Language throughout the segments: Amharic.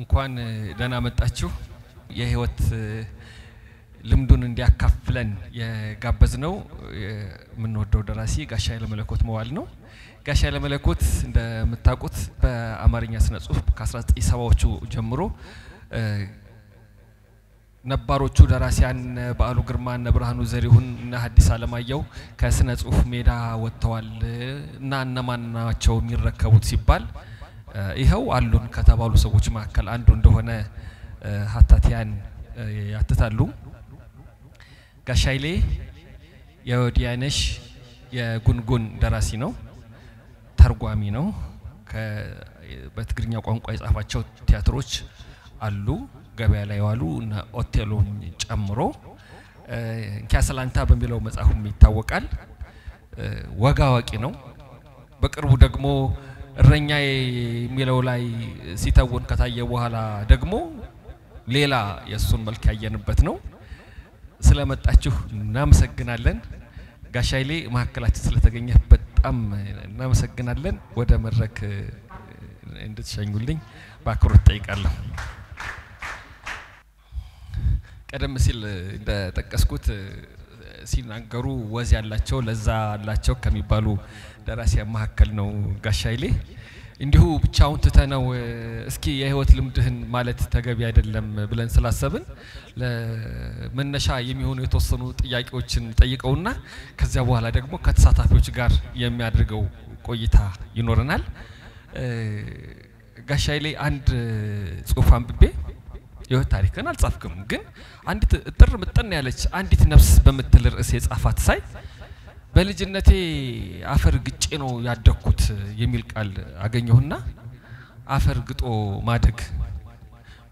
እንኳን ደህና መጣችሁ። የህይወት ልምዱን እንዲያካፍለን የጋበዝ ነው የምንወደው ደራሲ ጋሻ ኃይለመለኮት መዋል ነው። ጋሻ ኃይለመለኮት እንደምታውቁት በአማርኛ ስነ ጽሁፍ ከ1970ዎቹ ጀምሮ ነባሮቹ ደራሲያን በዓሉ ግርማ እነ ብርሃኑ ዘሪሁን እነ ሀዲስ አለማየሁ ከስነ ጽሁፍ ሜዳ ወጥተዋል እና እነማን ናቸው የሚረከቡት ሲባል ይኸው አሉን ከተባሉ ሰዎች መካከል አንዱ እንደሆነ ሀታቲያን ያትታሉ። ጋሻይሌ የወዲያነሽ የጉንጉን ደራሲ ነው፣ ተርጓሚ ነው። በትግርኛ ቋንቋ የጻፋቸው ቲያትሮች አሉ፣ ገበያ ላይ ዋሉ ኦቴሎን ጨምሮ እንኪያ ሰላንታ በሚለው መጽሐፉም ይታወቃል። ወግ አዋቂ ነው። በቅርቡ ደግሞ እረኛ የሚለው ላይ ሲተውን ከታየ በኋላ ደግሞ ሌላ የእሱን መልክ ያየንበት ነው። ስለመጣችሁ እናመሰግናለን። ጋሻይሌ ኃይሌ መካከላችን ስለተገኘ በጣም እናመሰግናለን። ወደ መድረክ እንድትሸኙልኝ በአክብሮት ጠይቃለሁ። ቀደም ሲል እንደጠቀስኩት ሲናገሩ ወዝ ያላቸው ለዛ አላቸው ከሚባሉ ደራሲያ መካከል ነው ጋሽ ኃይሌ። እንዲሁ ብቻውን ነው እስኪ የህይወት ልምድህን ማለት ተገቢ አይደለም ብለን ስላሰብን ለመነሻ የሚሆኑ የተወሰኑ ጥያቄዎችን ጠይቀውና ከዚያ በኋላ ደግሞ ከተሳታፊዎች ጋር የሚያደርገው ቆይታ ይኖረናል። ጋሽ ኃይሌ አንድ ጽሁፍ አንብቤ የህይወት ታሪክን አልጻፍክም፣ ግን አንዲት እጥር ምጥን ያለች አንዲት ነፍስ በምትል ርዕስ የጻፋት ሳይ በልጅነቴ አፈር ግጬ ነው ያደግኩት የሚል ቃል አገኘሁና አፈር ግጦ ማደግ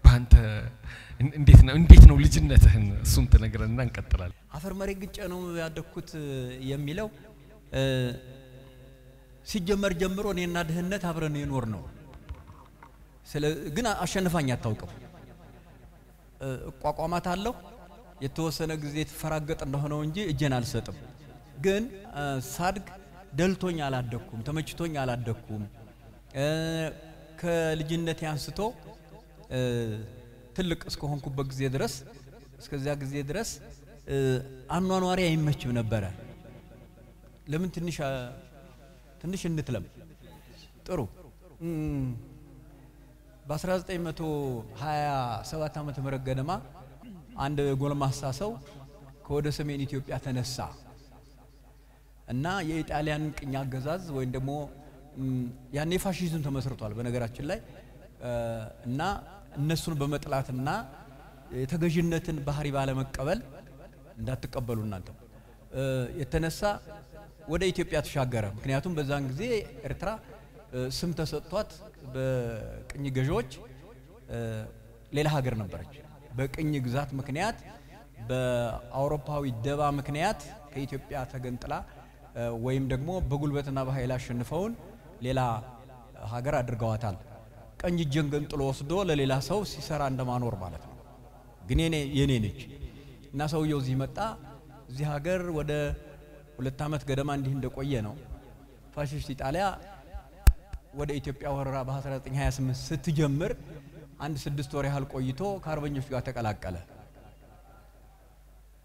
በአንተ እንዴት ነው እንዴት ነው ልጅነትህን እሱን ትነግረንና እንቀጥላለን። አፈር መሬት ግጬ ነው ያደግኩት የሚለው ሲጀመር ጀምሮ እኔና ድህነት አብረን የኖር ነው። ግን አሸንፋኝ አታውቅም። እቋቋማታለሁ። የተወሰነ ጊዜ ትፈራገጥ እንደሆነው እንጂ እጄን አልሰጥም። ግን ሳድግ ደልቶኝ አላደግኩም፣ ተመችቶኝ አላደግኩም። ከልጅነት አንስቶ ትልቅ እስከሆንኩበት ጊዜ ድረስ እስከዚያ ጊዜ ድረስ አኗኗሪ አይመችም ነበረ። ለምን ትንሽ ትንሽ እንትለም ጥሩ በ1927 ዓመተ ምህረት ገደማ አንድ ጎልማሳ ሰው ከወደ ሰሜን ኢትዮጵያ ተነሳ እና የኢጣሊያን ቅኝ አገዛዝ ወይም ደግሞ ያኔ ፋሽዝም ተመስርቷል በነገራችን ላይ እና እነሱን በመጥላትና የተገዥነትን ባህሪ ባለመቀበል እንዳትቀበሉ እናንተ የተነሳ ወደ ኢትዮጵያ ተሻገረ። ምክንያቱም በዛን ጊዜ ኤርትራ ስም ተሰጥቷት በቅኝ ገዢዎች ሌላ ሀገር ነበረች። በቅኝ ግዛት ምክንያት በአውሮፓዊ ደባ ምክንያት ከኢትዮጵያ ተገንጥላ ወይም ደግሞ በጉልበትና በኃይል አሸንፈውን ሌላ ሀገር አድርገዋታል። ቀኝ እጄን ገንጥሎ ወስዶ ለሌላ ሰው ሲሰራ እንደማኖር ማለት ነው። ግን የኔ ነች እና ሰውየው እዚህ መጣ። እዚህ ሀገር ወደ ሁለት ዓመት ገደማ እንዲህ እንደቆየ ነው ፋሽስት ኢጣሊያ ወደ ኢትዮጵያ ወረራ በ1928 ስትጀምር አንድ ስድስት ወር ያህል ቆይቶ ከአርበኞች ጋር ተቀላቀለ።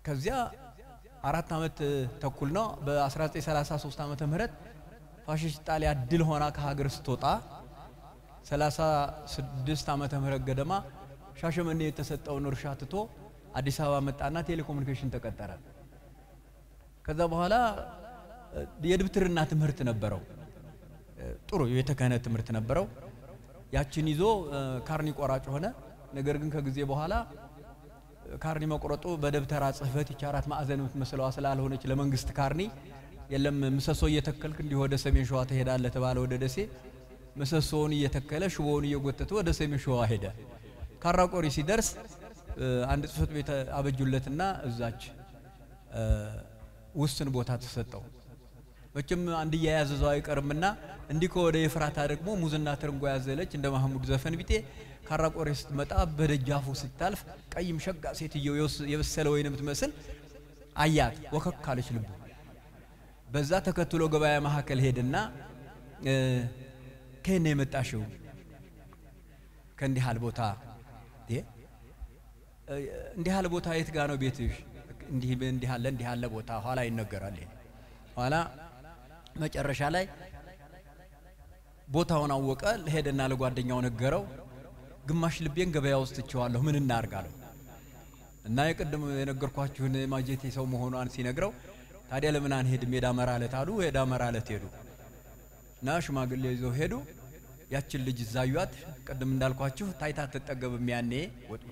ከዚያ አራት ዓመት ተኩል ነው። በ1933 ዓመተ ምህረት ፋሽስት ጣሊያ ድል ሆና ከሀገር ስትወጣ 36 ዓመተ ምህረት ገደማ ሻሸመኔ የተሰጠውን እርሻ ትቶ አዲስ አበባ መጣና ቴሌኮሙኒኬሽን ተቀጠረ። ከዛ በኋላ የድብትርና ትምህርት ነበረው። ጥሩ የተክህነት ትምህርት ነበረው። ያችን ይዞ ካርኒ ቆራጭ ሆነ። ነገር ግን ከጊዜ በኋላ ካርኒ መቆረጡ በደብተራ ጽህፈት ይቺ አራት ማዕዘን የምትመስለዋ ስላልሆነች ለመንግስት ካርኒ የለም ምሰሶ እየተከልክ እንዲህ ወደ ሰሜን ሸዋ ትሄዳለ ተባለ። ወደ ደሴ ምሰሶውን እየተከለ ሽቦውን እየጎተተ ወደ ሰሜን ሸዋ ሄደ። ካራቆሪ ሲደርስ አንድ ጽህፈት ቤት አበጁለትና እዛች ውስን ቦታ ተሰጠው። መቼም አንድ እያያዘ አይቀርምና እንዲህ ከወደ የፍራታ ደግሞ ሙዝና ትርንጎ ያዘለች እንደ ማህሙድ ዘፈን ቢጤ ካራቆሬ ስትመጣ በደጃፉ ስታልፍ ቀይም ሸጋ ሴትየው የበሰለ ወይን የምትመስል አያት፣ ወከካለች አለች ልቡ። በዛ ተከትሎ ገበያ መካከል ሄድና ከነ የመጣሽው ከእንዲህ ያህል ቦታ እንዲህ ያህል ቦታ የት ጋ ነው ቤትሽ? እንዲህ ያለ እንዲህ ያለ ቦታ ኋላ ይነገራል። ኋላ መጨረሻ ላይ ቦታውን አወቀ። ሄደና ለጓደኛው ነገረው። ግማሽ ልቤን ገበያ ውስጥ እቸዋለሁ ምን እናርጋለሁ እና የቅድም የነገርኳችሁን ማጀቴ ሰው መሆኗን ሲነግረው ታዲያ ለምን አንሄድም የዳመራ ዕለት አሉ። ሄዳ ዕለት ሄዱ እና ሽማግሌ ይዘው ሄዱ። ያችን ልጅ እዛዩት ቅድም እንዳልኳችሁ ታይታ አትጠገብም። ያኔ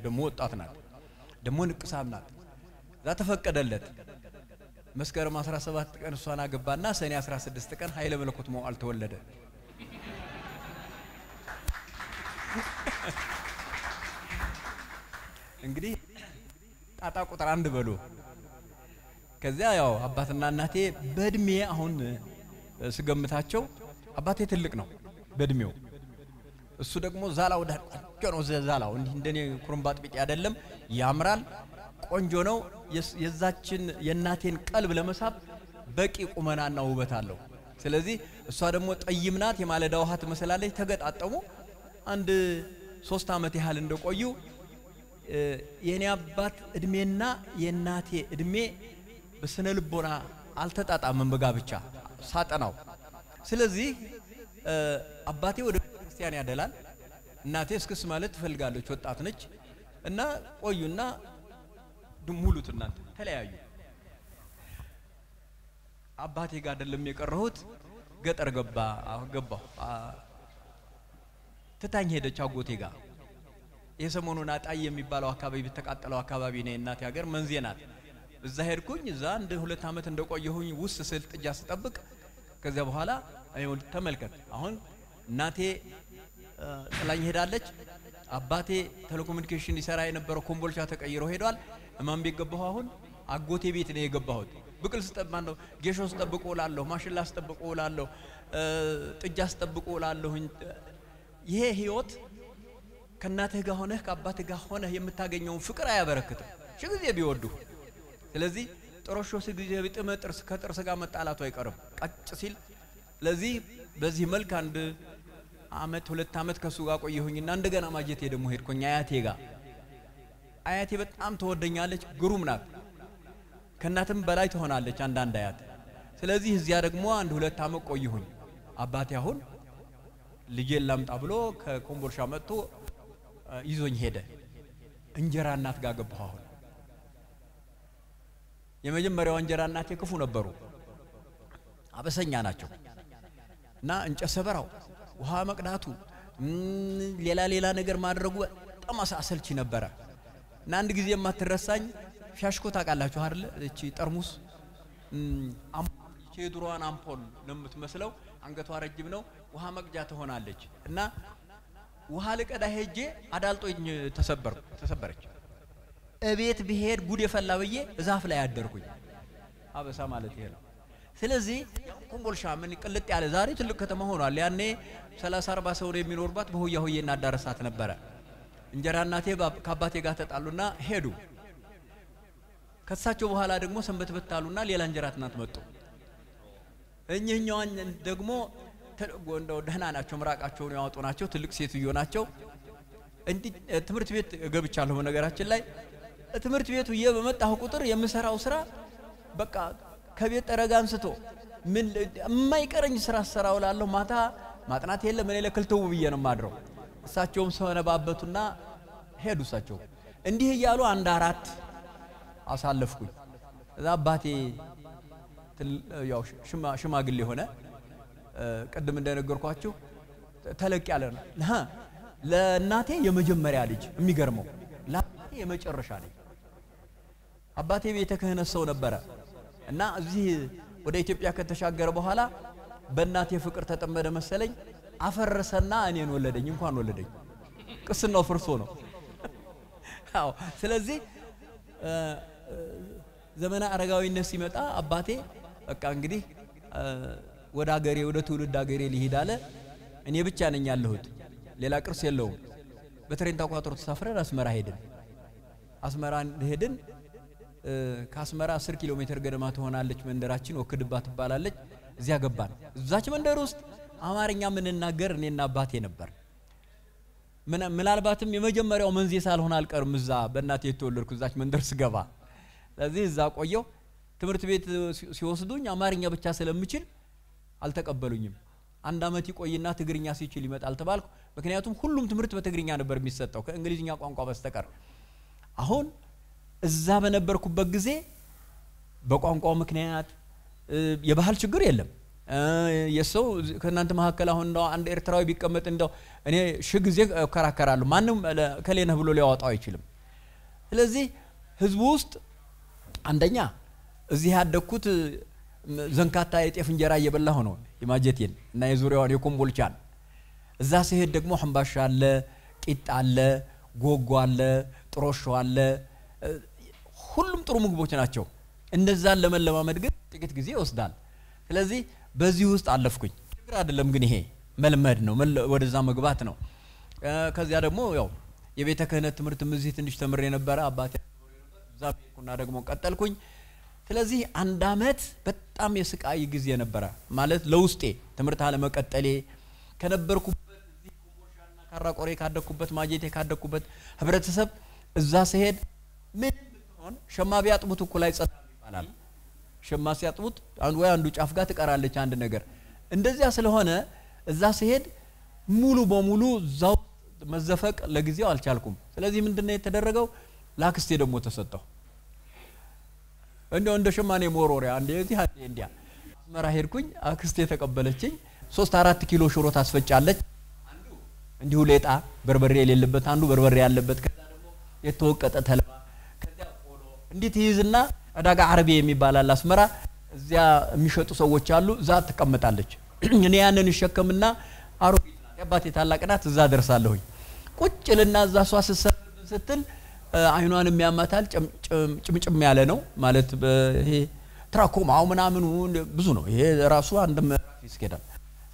ደግሞ ወጣት ናት፣ ደግሞ ንቅሳም ናት። እዛ ተፈቀደለት። መስከረም 17 ቀን እሷን አገባና ሰኔ 16 ቀን ኃይለ መለኮት መዋዕል ተወለደ። እንግዲህ ጣጣ ቁጥር አንድ በሉ። ከዚያ ያው አባትና እናቴ በእድሜ አሁን ስገምታቸው አባቴ ትልቅ ነው በእድሜው። እሱ ደግሞ ዛላው ዳር ነው። ዛላው እንዲህ እንደኔ ኩርምባጥ ቢጤ አይደለም፣ ያምራል። ቆንጆ ነው። የዛችን የእናቴን ቀልብ ለመሳብ በቂ ቁመናና ውበት አለው። ስለዚህ እሷ ደግሞ ጠይም ናት፣ የማለዳ ውሃ ትመስላለች። ተገጣጠሙ። አንድ ሶስት ዓመት ያህል እንደቆዩ የእኔ አባት እድሜና የእናቴ እድሜ በስነ ልቦና አልተጣጣመም በጋብቻ ሳጠናው። ስለዚህ አባቴ ወደ ክርስቲያን ያደላል፣ እናቴ እስክስ ማለት ትፈልጋለች፣ ወጣት ነች እና ቆዩና ድሙሉት እናንተ ተለያዩ። አባቴ ጋር አይደለም የቀረሁት፣ ገጠር ገባ ገባሁ። ትታኝ ሄደች አጎቴ ጋር። የሰሞኑን አጣይ የሚባለው አካባቢ በተቃጠለው አካባቢ ነው የእናቴ ሀገር መንዜ ናት። እዛ ሄድኩኝ። እዛ አንድ ሁለት ዓመት እንደቆየሁኝ ውስጥ ስል ጥጃ ስጠብቅ ከዚያ በኋላ ተመልከት፣ አሁን እናቴ ጥላኝ ሄዳለች። አባቴ ቴሌኮሙኒኬሽን ይሰራ የነበረው ኮምቦልቻ ተቀይሮ ሄዷል። እማን ቤት ገባሁ? አሁን አጎቴ ቤት ነው የገባሁት። ብቅል ስጠብ ነው ጌሾ ስጠብቆ ውላለሁ፣ ማሽላ ስጠብቆ ውላለሁ፣ ጥጃ ስጠብቆ ውላለሁ። ይሄ ህይወት ከእናትህ ጋር ሆነህ ከአባትህ ጋር ሆነህ የምታገኘውን ፍቅር አያበረክትም ሺ ጊዜ ቢወዱ። ስለዚህ ጥሮሾ ጊዜ ቢጥመ ጥርስ ከጥርስ ጋር መጣላቱ አይቀርም ቀጭ ሲል። ለዚህ በዚህ መልክ አንድ አመት ሁለት አመት ከሱ ጋር ቆየሁኝና እንደገና ማጀቴ ደግሞ ሄድኩኝ አያቴ ጋር አያቴ በጣም ትወደኛለች፣ ግሩም ናት፣ ከእናትም በላይ ትሆናለች አንዳንድ አያት። ስለዚህ እዚያ ደግሞ አንድ ሁለት ዓመት ቆይሁኝ። አባቴ አሁን ልጄን ላምጣ ብሎ ከኮምቦልሻ መጥቶ ይዞኝ ሄደ። እንጀራ እናት ጋር ገባሁ። አሁን የመጀመሪያው እንጀራ እናቴ ክፉ ነበሩ፣ አበሰኛ ናቸው እና እንጨት ሰበራው፣ ውሃ መቅዳቱ፣ ሌላ ሌላ ነገር ማድረጉ በጣም አሰልቺ ነበረ። እና አንድ ጊዜ የማትረሳኝ ፊያሽኮ ታውቃላችሁ አይደል? እቺ ጠርሙስ የድሮዋን አምፖል ነው የምትመስለው። አንገቷ ረጅም ነው። ውሃ መቅጃ ትሆናለች እና ውሃ ልቀዳ ሄጄ አዳልጦኝ ተሰበርኩ ተሰበረች። እቤት ብሄድ ጉድ የፈላ ብዬ ዛፍ ላይ አደርኩኝ። አበሳ ማለት ይሄ ነው። ስለዚህ ኮምቦልሻ ምን ቅልጥ ያለ ዛሬ ትልቅ ከተማ ሆኗል። ያኔ 30 40 ሰው የሚኖርባት በሆያ ሆዬ እናዳረሳት ነበረ። እንጀራ እናቴ ከአባቴ ጋር ተጣሉና ሄዱ። ከሳቸው በኋላ ደግሞ ሰንበት በታሉና ሌላ እንጀራ እናት መጡ። እኚህኛዋን ደግሞ እንደው ደህና ናቸው፣ ምራቃቸውን ያወጡ ናቸው፣ ትልቅ ሴትዮ ናቸው። እንዲህ ትምህርት ቤት ገብቻለሁ። በነገራችን ላይ ትምህርት ቤቱ ዬ በመጣሁ ቁጥር የምሰራው ስራ በቃ ከቤት ጠረጋ አንስቶ ምን የማይቀረኝ ስራ ሰራው ላለሁ ማታ ማጥናት የለም ምን የለ ክልትው ብዬ ነው ማድረው። እሳቸውም ሰነባበቱና ሄዱ። እሳቸው እንዲህ እያሉ አንድ አራት አሳለፍኩኝ። እዛ አባቴ ያው ሽማግሌ ሆነ። ቅድም እንደነገርኳችሁ ተለቅ ያለ ነው። ለእናቴ የመጀመሪያ ልጅ የሚገርመው ለአባቴ የመጨረሻ ልጅ። አባቴ ቤተ ክህነት ሰው ነበረ እና እዚህ ወደ ኢትዮጵያ ከተሻገረ በኋላ በእናቴ ፍቅር ተጠመደ መሰለኝ። አፈረሰና እኔን ወለደኝ። እንኳን ወለደኝ፣ ቅስናው ፍርሶ ነው። አዎ። ስለዚህ ዘመነ አረጋዊነት ሲመጣ አባቴ በቃ እንግዲህ ወደ አገሬ ወደ ትውልድ አገሬ ሊሄድ አለ። እኔ ብቻ ነኝ ያለሁት፣ ሌላ ቅርስ የለውም። በትሬን ተቋጥሮ ተሳፍረን አስመራ ሄድን። አስመራ ሄድን። ከአስመራ 10 ኪሎ ሜትር ገደማ ትሆናለች መንደራችን። ወክድባ ትባላለች። እዚያ ገባን። እዛች መንደር ውስጥ አማርኛ ምንናገር እኔና አባቴ ነበር። ምናልባትም የመጀመሪያው መንዜ ሳልሆን አልቀርም እዛ በእናቴ የተወለድኩ እዛች መንደር ስገባ። ስለዚህ እዛ ቆየው። ትምህርት ቤት ሲወስዱኝ አማርኛ ብቻ ስለምችል አልተቀበሉኝም። አንድ አመት ይቆይና ትግርኛ ሲችል ይመጣል ተባልኩ። ምክንያቱም ሁሉም ትምህርት በትግርኛ ነበር የሚሰጠው ከእንግሊዝኛ ቋንቋ በስተቀር። አሁን እዛ በነበርኩበት ጊዜ በቋንቋው ምክንያት የባህል ችግር የለም የሰው ከእናንተ መካከል አሁን እንደው አንድ ኤርትራዊ ቢቀመጥ እንደው እኔ ሽ ጊዜ እከራከራለሁ። ማንም ከሌ ነህ ብሎ ሊያወጣው አይችልም። ስለዚህ ህዝቡ ውስጥ አንደኛ እዚህ ያደግኩት ዘንካታ የጤፍ እንጀራ እየበላሁ ነው፣ የማጀቴን እና የዙሪያዋን የኮምቦልቻን። እዛ ሲሄድ ደግሞ ሕምባሻ አለ፣ ቂጣ አለ፣ ጎጎ አለ፣ ጥሮሾ አለ። ሁሉም ጥሩ ምግቦች ናቸው። እነዛን ለመለማመድ ግን ጥቂት ጊዜ ይወስዳል። ስለዚህ በዚህ ውስጥ አለፍኩኝ። ችግር አይደለም፣ ግን ይሄ መልመድ ነው፣ ወደዛ መግባት ነው። ከዚያ ደግሞ ያው የቤተ ክህነት ትምህርት እዚህ ትንሽ ተምሬ ነበረ አባቴ እዛ ሄድኩና ደግሞ ቀጠልኩኝ። ስለዚህ አንድ አመት በጣም የስቃይ ጊዜ ነበረ። ማለት ለውስጤ ትምህርት አለመቀጠሌ ከነበርኩበት ካራቆሬ ካደኩበት ማጀቴ ካደኩበት ህብረተሰብ እዛ ስሄድ ምን ብትሆን ሸማ እኩ ላይ አይጸዳም ይባላል። ሸማ ሲያጥቡት ወይ አንዱ ጫፍ ጋር ትቀራለች አንድ ነገር። እንደዚያ ስለሆነ እዛ ሲሄድ ሙሉ በሙሉ እዛው መዘፈቅ ለጊዜው አልቻልኩም። ስለዚህ ምንድነው የተደረገው? ላክስቴ ደግሞ ተሰጠው። እንደው እንደ ሸማኔ መወርወሪያ አንዴ እዚህ አንዴ እንዲያ አስመራ ሄድኩኝ። አክስቴ ተቀበለችኝ ሶስት አራት ኪሎ ሽሮ ታስፈጫለች። እንዲሁ ሌጣ በርበሬ የሌለበት አንዱ በርበሬ ያለበት፣ ከዛ ደግሞ የተወቀጠ ተለባ ከዚያ ቆሎ እንዲህ ይይዝና ዕዳጋ አረቤ የሚባል አለ አስመራ። እዚያ የሚሸጡ ሰዎች አሉ። እዛ ትቀምጣለች። እኔ ያንን እሸከምና አሮ አባቴ የአባቴ ታላቅ ናት። እዛ ደርሳለሁኝ። ቁጭ ልና እዛ እሷ ስትሰብርብን ስትል አይኗን የሚያማታል። ጭምጭም ያለ ነው ማለት ይሄ ትራኮማው ምናምኑ ብዙ ነው። ይሄ ራሱ አንድም ምዕራፍ ይስኬዳል።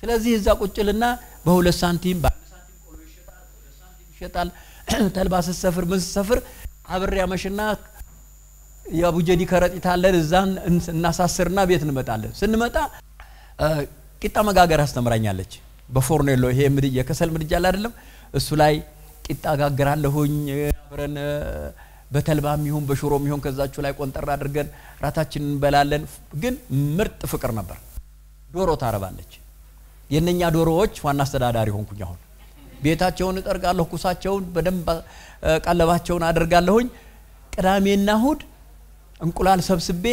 ስለዚህ እዛ ቁጭልና በሁለት ሳንቲም በአንድ ሳንቲም ቆሎ ይሸጣል፣ ይሸጣል። ተልባ ስትሰፍር ምን ስትሰፍር አብሬ አመሽና የአቡጀዲ ከረጢት አለን። እዛን እናሳስርና ቤት እንመጣለን። ስንመጣ ቂጣ መጋገር አስተምራኛለች። በፎርኔሎ ይሄ ምድ የከሰል ምድጃ ላ አይደለም? እሱ ላይ ቂጣ ጋግራለሁኝ አብረን በተልባም ይሁን በሽሮም ይሁን ከዛችሁ ላይ ቆንጠር አድርገን ራታችን እንበላለን። ግን ምርጥ ፍቅር ነበር። ዶሮ ታረባለች። የነኛ ዶሮዎች ዋና አስተዳዳሪ ሆንኩኝ። አሁን ቤታቸውን እጠርጋለሁ፣ ኩሳቸውን በደንብ ቀለባቸውን አደርጋለሁኝ። ቅዳሜና እሁድ እንቁላል ሰብስቤ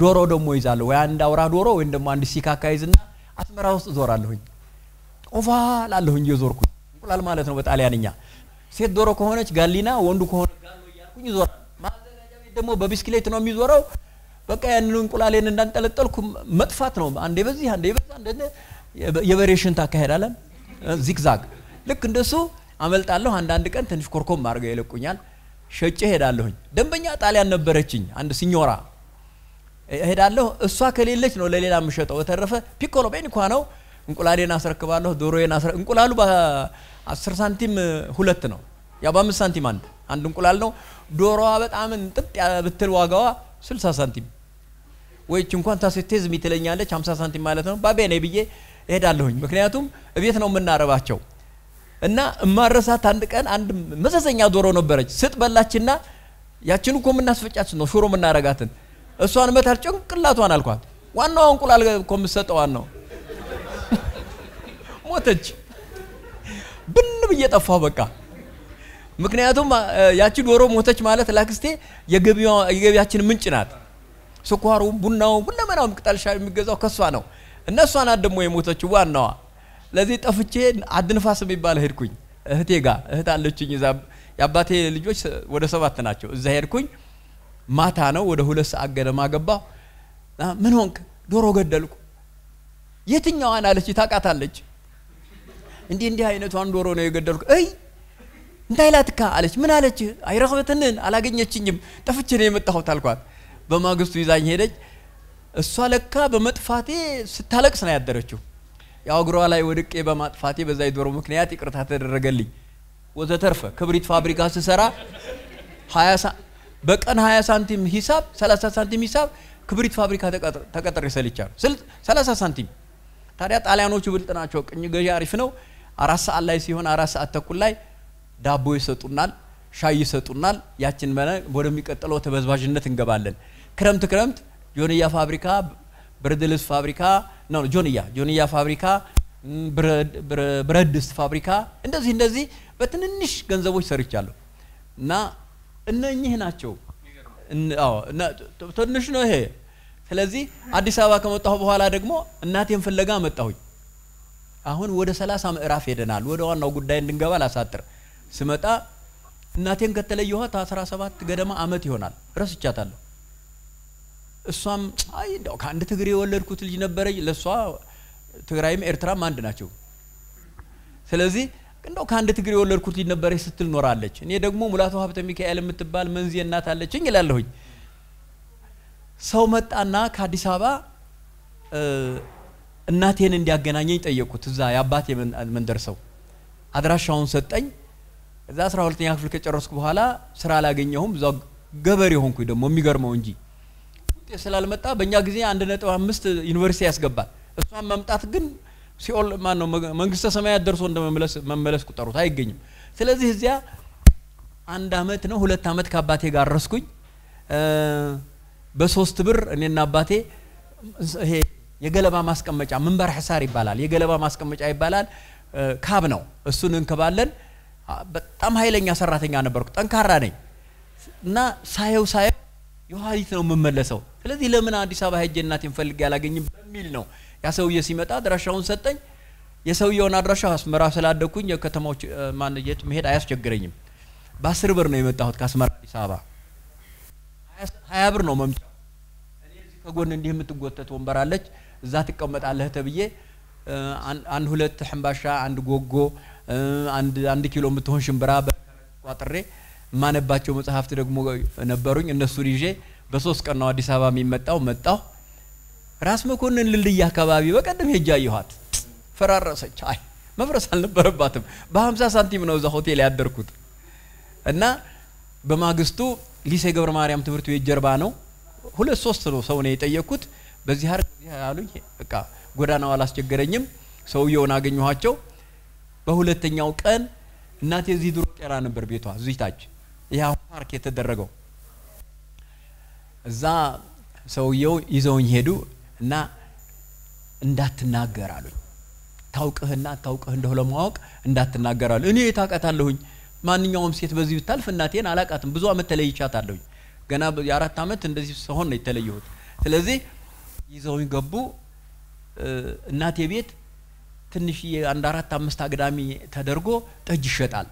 ዶሮ ደግሞ ይዛለሁ ወይ አንድ አውራ ዶሮ ወይም ደግሞ አንድ ሲካካ ይዝና አስመራ ውስጥ ዞራለሁኝ። ኦፋ ላለሁኝ እየዞርኩ እንቁላል ማለት ነው በጣሊያንኛ። ሴት ዶሮ ከሆነች ጋሊና፣ ወንዱ ከሆነ ጋሎ እያልኩኝ ይዞራል። ማዘጋጃ ቤት ደግሞ በቢስክሌት ነው የሚዞረው። በቃ ያንን እንቁላሌን እንዳንጠለጠልኩ መጥፋት ነው። አንዴ በዚህ አንዴ በዛ እንደ የበሬ ሽንት አካሄዳለን ዚግዛግ። ልክ እንደሱ አመልጣለሁ። አንዳንድ ቀን ትንሽ ኮርኮም አድርገው ይለቁኛል። ሸጬ ሄዳለሁኝ። ደንበኛ ጣሊያን ነበረችኝ አንድ ሲኞራ እሄዳለሁ። እሷ ከሌለች ነው ለሌላ የምሸጠው። በተረፈ ፒኮሎ በኒኳ ነው። እንቁላሌን አስረክባለሁ። ዶሮዬን አስረ እንቁላሉ በአስር ሳንቲም ሁለት ነው። ያ በአምስት ሳንቲም አንድ አንድ እንቁላል ነው። ዶሮዋ በጣም እንጥጥ ብትል ዋጋዋ ስልሳ ሳንቲም ወይች እንኳን ታስቴዝ የሚትለኛለች 50 ሳንቲም ማለት ነው። ባቤ ነይ ብዬ እሄዳለሁኝ። ምክንያቱም እቤት ነው የምናረባቸው። እና እማረሳት አንድ ቀን አንድ መሰሰኛ ዶሮ ነበረች። ስጥ በላችና ያችን እኮ የምናስፈጫት ነው ሽሮ የምናረጋትን እሷን መታል ጭንቅላቷን አልኳት። ዋናዋ እንቁላል እኮ የምትሰጠው ዋናው ሞተች። ብን ብዬ ጠፋሁ በቃ። ምክንያቱም ያቺ ዶሮ ሞተች ማለት ላክስቴ የገቢያችን ምንጭ ናት። ስኳሩ፣ ቡናው፣ ሁለመናውም ቅጠል ሻይ የሚገዛው ከሷ ነው። እነሷ ናት ደግሞ የሞተች ዋናዋ። ለዚህ ጠፍቼ አድንፋስ የሚባል ሄድኩኝ እህቴ ጋር እህት አለችኝ እዛ የአባቴ ልጆች ወደ ሰባት ናቸው እዛ ሄድኩኝ ማታ ነው ወደ ሁለት ሰዓት ገደማ ገባሁ ምን ሆንክ ዶሮ ገደልኩ የትኛዋን አለች ታውቃታለች እንዲህ እንዲህ አይነቷን ዶሮ ነው የገደልኩ እይ እንዳይላትካ አለች ምን አለች አይረክበትንን አላገኘችኝም ጠፍቼ ነው የመጣሁት አልኳት በማግስቱ ይዛኝ ሄደች እሷ ለካ በመጥፋቴ ስታለቅስ ነው ያደረችው ያው እግሯ ላይ ወድቄ በማጥፋቴ በዛ የዶሮ ምክንያት ይቅርታ ተደረገልኝ ወዘተርፈ ክብሪት ፋብሪካ ስሰራ በቀን 20 ሳንቲም ሂሳብ 30 ሳንቲም ሂሳብ ክብሪት ፋብሪካ ተቀጥሬ ሰልቻለሁ። 30 ሳንቲም ታዲያ ጣሊያኖቹ ብልጥ ናቸው። ቅኝ ገዢ አሪፍ ነው። አራት ሰዓት ላይ ሲሆን አራት ሰዓት ተኩል ላይ ዳቦ ይሰጡናል፣ ሻይ ይሰጡናል። ያችን ወደሚቀጥለው ተበዝባዥነት እንገባለን። ክረምት ክረምት ጆንያ ፋብሪካ ብርድ ልብስ ፋብሪካ ነው ጆንያ ጆንያ ፋብሪካ፣ ብረት ድስት ፋብሪካ፣ እንደዚህ እንደዚህ በትንንሽ ገንዘቦች ሰርቻለሁ እና እነኚህ ናቸው። ትንሽ ነው ይሄ። ስለዚህ አዲስ አበባ ከመጣሁ በኋላ ደግሞ እናቴን ፍለጋ መጣሁኝ። አሁን ወደ ሰላሳ ምዕራፍ ሄደናል። ወደ ዋናው ጉዳይ እንድንገባ ላሳጥር። ስመጣ እናቴን ከተለየኋት ሰባት ገደማ አመት ይሆናል። ረስቻታለሁ። እሷም አይ እንደው ከአንድ ትግሬ የወለድኩት ልጅ ነበረኝ። ለእሷ ትግራይም ኤርትራም አንድ ናቸው። ስለዚህ እንደው ከአንድ ትግሬ የወለድኩት ልጅ ነበረች ስትል ኖራለች። እኔ ደግሞ ሙላቱ ሀብተ ሚካኤል የምትባል መንዜ እናት አለችኝ ይላለሁኝ። ሰው መጣና ከአዲስ አበባ እናቴን እንዲያገናኘኝ ጠየቁት። እዛ የአባቴ መንደር ሰው አድራሻውን ሰጠኝ። እዛ አስራ ሁለተኛ ክፍል ከጨረስኩ በኋላ ስራ አላገኘሁም። እዛው ገበሬ ሆንኩኝ። ደግሞ የሚገርመው እንጂ ውጤት ስላልመጣ በእኛ ጊዜ አንድ ነጥብ አምስት ዩኒቨርሲቲ ያስገባል። እሷን መምጣት ግን ሲኦል ማን ነው መንግስተ ሰማያት ደርሶ እንደመመለስ መመለስ ቁጠሩት፣ አይገኝም። ስለዚህ እዚያ አንድ አመት ነው ሁለት አመት ከአባቴ ጋር ረስኩኝ። በሶስት ብር እኔና አባቴ ይሄ የገለባ ማስቀመጫ ምንበር ሕሳር ይባላል። የገለባ ማስቀመጫ ይባላል። ካብ ነው። እሱን እንክባለን። በጣም ኃይለኛ ሰራተኛ ነበርኩ። ጠንካራ ነኝ እና ሳየው ሳየው የኋሊት ነው የምመለሰው። ስለዚህ ለምን አዲስ አበባ ሄጄ እናቴን ፈልጌ አላገኝም በሚል ነው ያ ሰውዬ ሲመጣ አድራሻውን ሰጠኝ። የሰውየውን አድራሻ አስመራ ስላደግኩኝ የከተማዎች ማንየት መሄድ አያስቸግረኝም። በአስር ብር ነው የመጣሁት ከአስመራ አዲስ አበባ ሀያ ብር ነው መምጫ። እኔ እዚህ ከጎን እንዲህ የምትጎተት ወንበር አለች፣ እዛ ትቀመጣለህ ተብዬ አንድ ሁለት ሕምባሻ፣ አንድ ጎጎ፣ አንድ ኪሎ የምትሆን ሽምብራ ቋጥሬ ማነባቸው መጽሐፍት ደግሞ ነበሩኝ። እነሱን ይዤ በሶስት ቀን ነው አዲስ አበባ የሚመጣው። መጣሁ። ራስ መኮንን ልልየ አካባቢ በቀደም ሄጃ አየኋት። ፈራረሰች። አይ መፍረስ አልነበረባትም። በ50 ሳንቲም ነው እዛ ሆቴል ያደርኩት እና በማግስቱ ሊሴ ገብረ ማርያም ትምህርት ቤት ጀርባ ነው። ሁለት ሶስት ነው ሰው ነው የጠየቅኩት። በዚህ ሀር አሉኝ። በቃ ጎዳናው አላስቸገረኝም። ሰውየውን አገኘኋቸው። በሁለተኛው ቀን እናቴ እዚህ ድሮ ቄራ ነበር ቤቷ እዚህ ታች ፓርክ የተደረገው። እዛ ሰውየው ይዘውኝ ሄዱ እና እንዳትናገር አሉኝ። ታውቅህና ታውቅህ እንደሆ ለማወቅ እንዳትናገር አሉ እኔ ታውቃታለሁኝ። ማንኛውም ሴት በዚህ ብታልፍ እናቴን አላውቃትም። ብዙ አመት ተለይቻት አለሁኝ ገና የአራት ዓመት እንደዚህ ሰሆን ነው የተለየሁት። ስለዚህ ይዘውኝ ገቡ። እናቴ ቤት ትንሽ አንድ አራት አምስት አግዳሚ ተደርጎ ጠጅ ይሸጣል።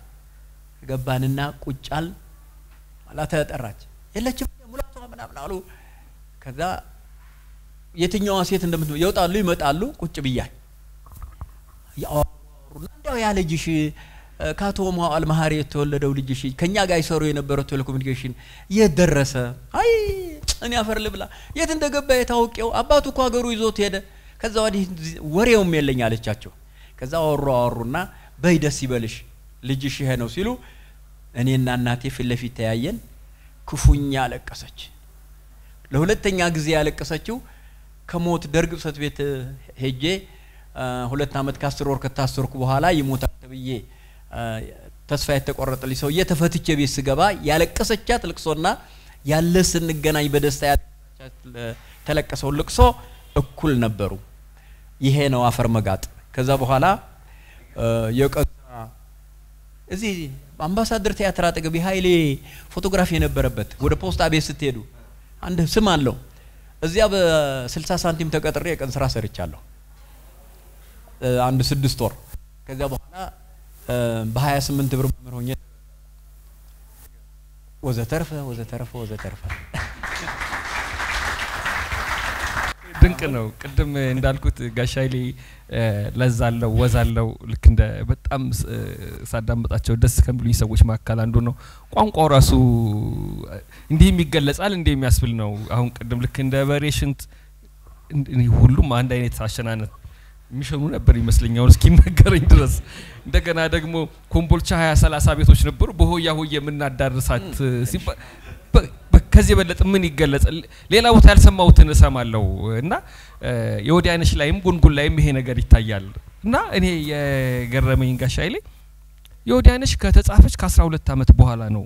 ገባንና ቁጫል ኋላ ተጠራች የለችም ሙላቷ ምናምን አሉ ከዛ የትኛዋ ሴት እንደምት ይወጣሉ ይመጣሉ ቁጭ ብያል ያወሩና እንዲያው ያ ልጅሽ ከአቶ መዋዕል መሀሪ የተወለደው ልጅሽ ከእኛ ጋር ይሰሩ የነበረው ቴሌኮሙኒኬሽን የት ደረሰ? አይ እኔ አፈር ልብላ የት እንደገባ የታወቀው አባቱ እኮ ሀገሩ ይዞት ሄደ። ከዛ ወዲህ ወሬውም የለኝ አለቻቸው። ከዛ አወሩ አወሩና በይ ደስ ይበልሽ ልጅሽ ይሄ ነው ሲሉ እኔና እናቴ ፊት ለፊት ተያየን። ክፉኛ አለቀሰች። ለሁለተኛ ጊዜ ያለቀሰችው ከሞት ደርግ ጽሕፈት ቤት ሄጄ ሁለት አመት ከአስር ወር ከታሰርኩ በኋላ ይሞታል ተብዬ ተስፋ የተቆረጠልኝ ሰውዬ ተፈትቼ ቤት ስገባ ያለቀሰቻት ልቅሶና ያለ ስንገናኝ በደስታ ተለቀሰው ልቅሶ እኩል ነበሩ። ይሄ ነው አፈር መጋጥ። ከዛ በኋላ የቀ እዚህ አምባሳደር ቲያትር አጠገብ የሀይሌ ፎቶግራፊ የነበረበት ወደ ፖስታ ቤት ስትሄዱ አንድ ስም አለው። እዚያ በ60 ሳንቲም ተቀጥሬ የቀን ስራ ሰርቻለሁ አንድ ስድስት ወር። ከዚያ በኋላ በ28 ብር መምህር ሆኜ ወዘተርፈ ወዘተርፈ ወዘተርፈ ድንቅ ነው። ቅድም እንዳልኩት ጋሻይሌ ለዛለው ወዛለው ልክ እንደ በጣም ሳዳምጣቸው ደስ ከሚሉኝ ሰዎች መካከል አንዱ ነው። ቋንቋው ራሱ እንዲህም ይገለጻል እንዲህ የሚያስብል ነው። አሁን ቅድም ልክ እንደ በሬ ሽንት ሁሉም አንድ አይነት አሸናነት ሚሽኑ ነበር ይመስለኝ አሁን እስኪነገረኝ ድረስ። እንደገና ደግሞ ኮምቦልቻ ሀያ ሰላሳ ቤቶች ነበሩ በሆያ ሆየ የምናዳርሳት ሲባል ከዚህ የበለጠ ምን ይገለጽ? ሌላ ቦታ ያልሰማሁትን እሰማለሁ እና የወዲ አይነሽ ላይም ጉንጉን ላይም ይሄ ነገር ይታያል እና እኔ የገረመኝ ጋሽ ኃይሌ አይነሽ ከተጻፈች ከአስራ ሁለት አመት በኋላ ነው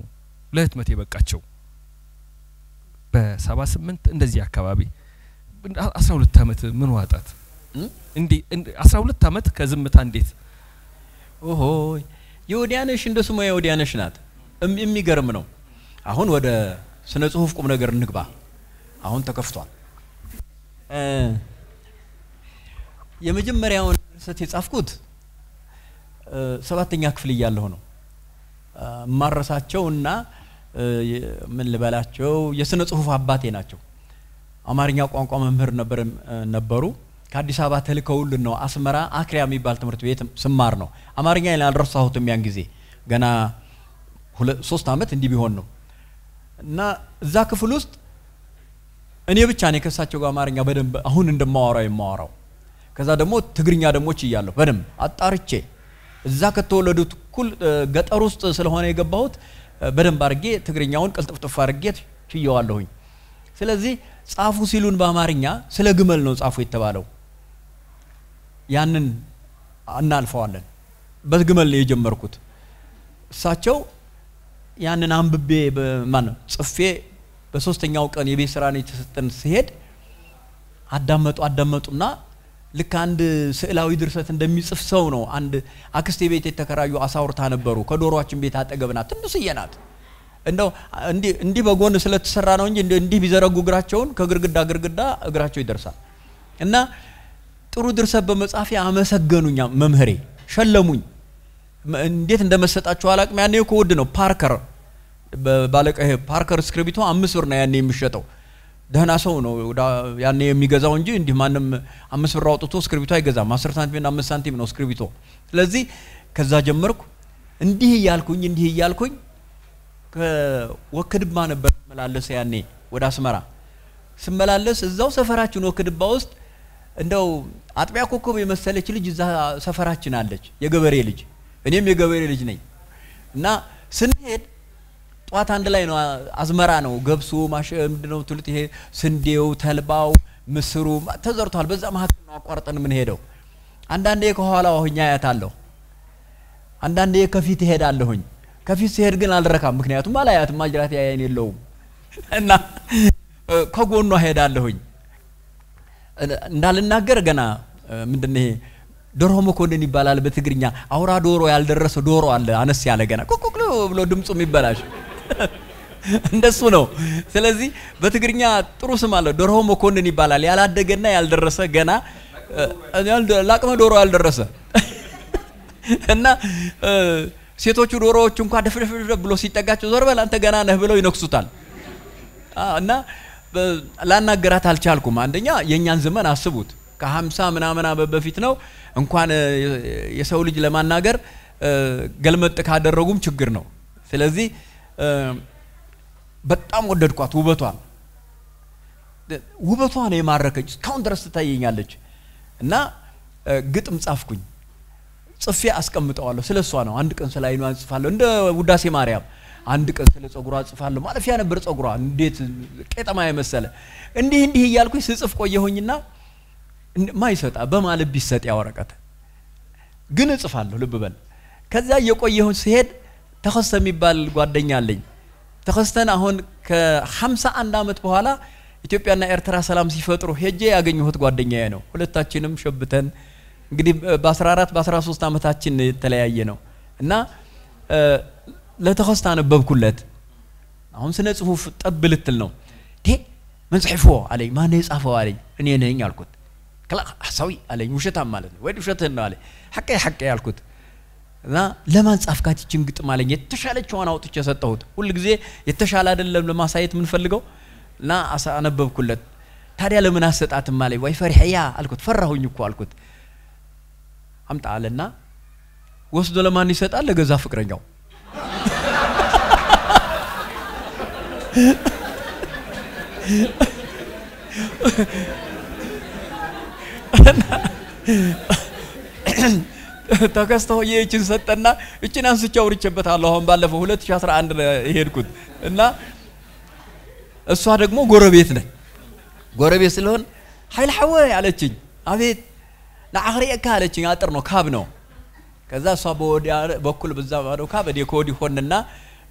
ለህትመት የበቃቸው በሰባ ስምንት እንደዚህ አካባቢ አስራ ሁለት አመት ምን ዋጣት እንዴ? አስራ ሁለት አመት ከዝምታ እንዴት ኦሆ የወዲያነሽ እንደ ስሙ የወዲያነሽ ናት። የሚገርም ነው። አሁን ወደ ስነ ጽሁፍ ቁም ነገር እንግባ። አሁን ተከፍቷል። የመጀመሪያውን ርሰት የጻፍኩት ሰባተኛ ክፍል እያለሁ ነው። ማረሳቸው እና ምን ልበላቸው የስነ ጽሁፍ አባቴ ናቸው። አማርኛ ቋንቋ መምህር ነበር ነበሩ። ከአዲስ አበባ ተልከውልን ነው አስመራ አክሪያ የሚባል ትምህርት ቤት ስማር ነው። አማርኛ አልረሳሁትም። ያን ጊዜ ገና ሶስት አመት እንዲህ ቢሆን ነው እና እዛ ክፍል ውስጥ እኔ ብቻ ነኝ ከእሳቸው ጋር አማርኛ በደንብ አሁን እንደማወራው የማወራው። ከዛ ደግሞ ትግርኛ ደግሞ ችያለሁ በደንብ አጣርቼ እዛ ከተወለዱት እኩል ገጠር ውስጥ ስለሆነ የገባሁት በደንብ አድርጌ ትግርኛውን ቅልጥፍጥፍ አድርጌ ችየዋለሁኝ። ስለዚህ ጻፉ ሲሉን በአማርኛ ስለ ግመል ነው ጻፉ የተባለው። ያንን እናልፈዋለን። በግመል ነው የጀመርኩት እሳቸው ያንን አንብቤ ማነው ጽፌ በሶስተኛው ቀን የቤት ስራ ነው የተሰጠን ሲሄድ አዳመጡ አዳመጡና ልክ አንድ ስዕላዊ ድርሰት እንደሚጽፍ ሰው ነው። አንድ አክስቴ ቤት የተከራዩ አሳውርታ ነበሩ። ከዶሯችን ቤት አጠገብ ናት፣ ትንሽዬ ናት። እንደው እንዲህ በጎን ስለተሰራ ነው እንጂ እንዲህ ቢዘረጉ እግራቸውን ከግርግዳ ግርግዳ እግራቸው ይደርሳል። እና ጥሩ ድርሰት በመጻፌ አመሰገኑኛ መምህሬ ሸለሙኝ። እንዴት እንደመሰጣቸው አላቅም። ያኔ እኮ ውድ ነው ፓርከር ባለቀ ፓርከር እስክርቢቶ አምስት ብር ነው ያኔ የሚሸጠው። ደህና ሰው ነው ያኔ የሚገዛው እንጂ እንዲህ ማንም አምስት ብር አውጥቶ እስክሪብቶ አይገዛም። አስር ና አምስት ሳንቲም ነው እስክሪብቶ። ስለዚህ ከዛ ጀመርኩ እንዲህ እያልኩኝ እንዲህ እያልኩኝ ወክድባ ነበር መላለስ ያኔ ወደ አስመራ ስመላለስ እዛው ሰፈራችን ወክድባ ውስጥ እንደው አጥቢያ ኮከብ የመሰለች ልጅ እዛ ሰፈራችን አለች፣ የገበሬ ልጅ። እኔም የገበሬ ልጅ ነኝ እና ስንሄድ ጠዋት አንድ ላይ ነው። አዝመራ ነው፣ ገብሱ ማሸ ምንድነው ትሉት ይሄ ስንዴው፣ ተልባው፣ ምስሩ ተዘርቷል። በዛ መካከል ነው አቋርጠን የምንሄደው። አንዳንዴ ከኋላ ሆኜ አያታለሁ፣ አንዳንዴ ከፊት እሄዳለሁኝ። ከፊት ሲሄድ ግን አልረካም፣ ምክንያቱም አላያትም፣ ማጅራት ያያይን የለውም እና ከጎኗ ሄዳለሁኝ እንዳልናገር ገና ምንድን ይሄ ዶሮ መኮንን ይባላል በትግርኛ። አውራ ዶሮ ያልደረሰ ዶሮ አለ አነስ ያለ ገና ቁቁቅሎ ብሎ ድምፁ የሚበላሽ እንደሱ ነው። ስለዚህ በትግርኛ ጥሩ ስም አለው። ዶሮ መኮንን ይባላል። ያላደገና ያልደረሰ ገና ላቅመ ዶሮ ያልደረሰ እና ሴቶቹ ዶሮዎቹ እንኳ ደፍደፍደፍ ብሎ ሲጠጋቸው ዞር በል አንተ ገና ነህ ብለው ይነክሱታል። እና ላናገራት አልቻልኩም። አንደኛ የእኛን ዘመን አስቡት ከሀምሳ ምናምን ዓመት በፊት ነው። እንኳን የሰው ልጅ ለማናገር ገልመጥ ካደረጉም ችግር ነው። ስለዚህ በጣም ወደድኳት ውበቷ ውበቷ ነው የማረከኝ። እስካሁን ድረስ ትታየኛለች እና ግጥም ጻፍኩኝ፣ ጽፌ አስቀምጠዋለሁ። ስለ እሷ ነው። አንድ ቀን ስለ አይኗ ጽፋለሁ፣ እንደ ውዳሴ ማርያም። አንድ ቀን ስለ ጸጉሯ ጽፋለሁ። ማለፊያ ነበር ጸጉሯ፣ እንዴት ቄጠማ የመሰለ እንዲህ እንዲህ እያልኩኝ ስጽፍ ቆየሁኝና ማ ይሰጣ በማ ልብ ይሰጥ ያወረቀት ግን እጽፋለሁ። ልብ በል ከዛ እየቆየሁን ስሄድ ተኸስተ የሚባል ጓደኛ አለኝ። ተኸስተን አሁን ከሀምሳ አንድ ዓመት በኋላ ኢትዮጵያና ኤርትራ ሰላም ሲፈጥሩ ሄጄ ያገኘሁት ጓደኛዬ ነው። ሁለታችንም ሸብተን እንግዲህ በ14 በ13 ዓመታችን የተለያየ ነው እና ለተኸስተ አነበብኩለት። አሁን ስነ ጽሁፍ ጠብ ልትል ነው መን ጽሒፍዎ አለኝ። ማን የጻፈው አለኝ። እኔ ነኝ አልኩት። ክላ ሐሳዊ አለኝ። ውሸታም ማለት ነው ወይ ውሸትህን ነው አለኝ። ሐቀይ ሐቀይ አልኩት። እና ለማን ጻፍካት ይችን ግጥም አለኝ። የተሻለችዋን አውጥቼ የሰጠሁት ሁልጊዜ የተሻለ አይደለም ለማሳየት የምንፈልገው እና አነበብኩለት። ታዲያ ለምን አሰጣትም አለኝ። ወይ ፈሪሕያ አልኩት፣ ፈራሁኝ እኮ አልኩት። አምጣ አለና ወስዶ ለማን ይሰጣል? ለገዛ ፍቅረኛው። እና ተከስተ ተከስተው ይህችን ሰጠና እችን አንስቼ አውርቼበታለሁ። አሁን ባለፈው 2011 ነው የሄድኩት እና እሷ ደግሞ ጎረቤት ነን። ጎረቤት ስለሆን ኃይል ሐወ አለችኝ። አቤት ለአኽሪየካ አለችኝ። አጥር ነው ካብ ነው። ከዛ እሷ በወዲያ በኩል በዛ ባዶ ካብ እኔ ከወዲህ ሆንና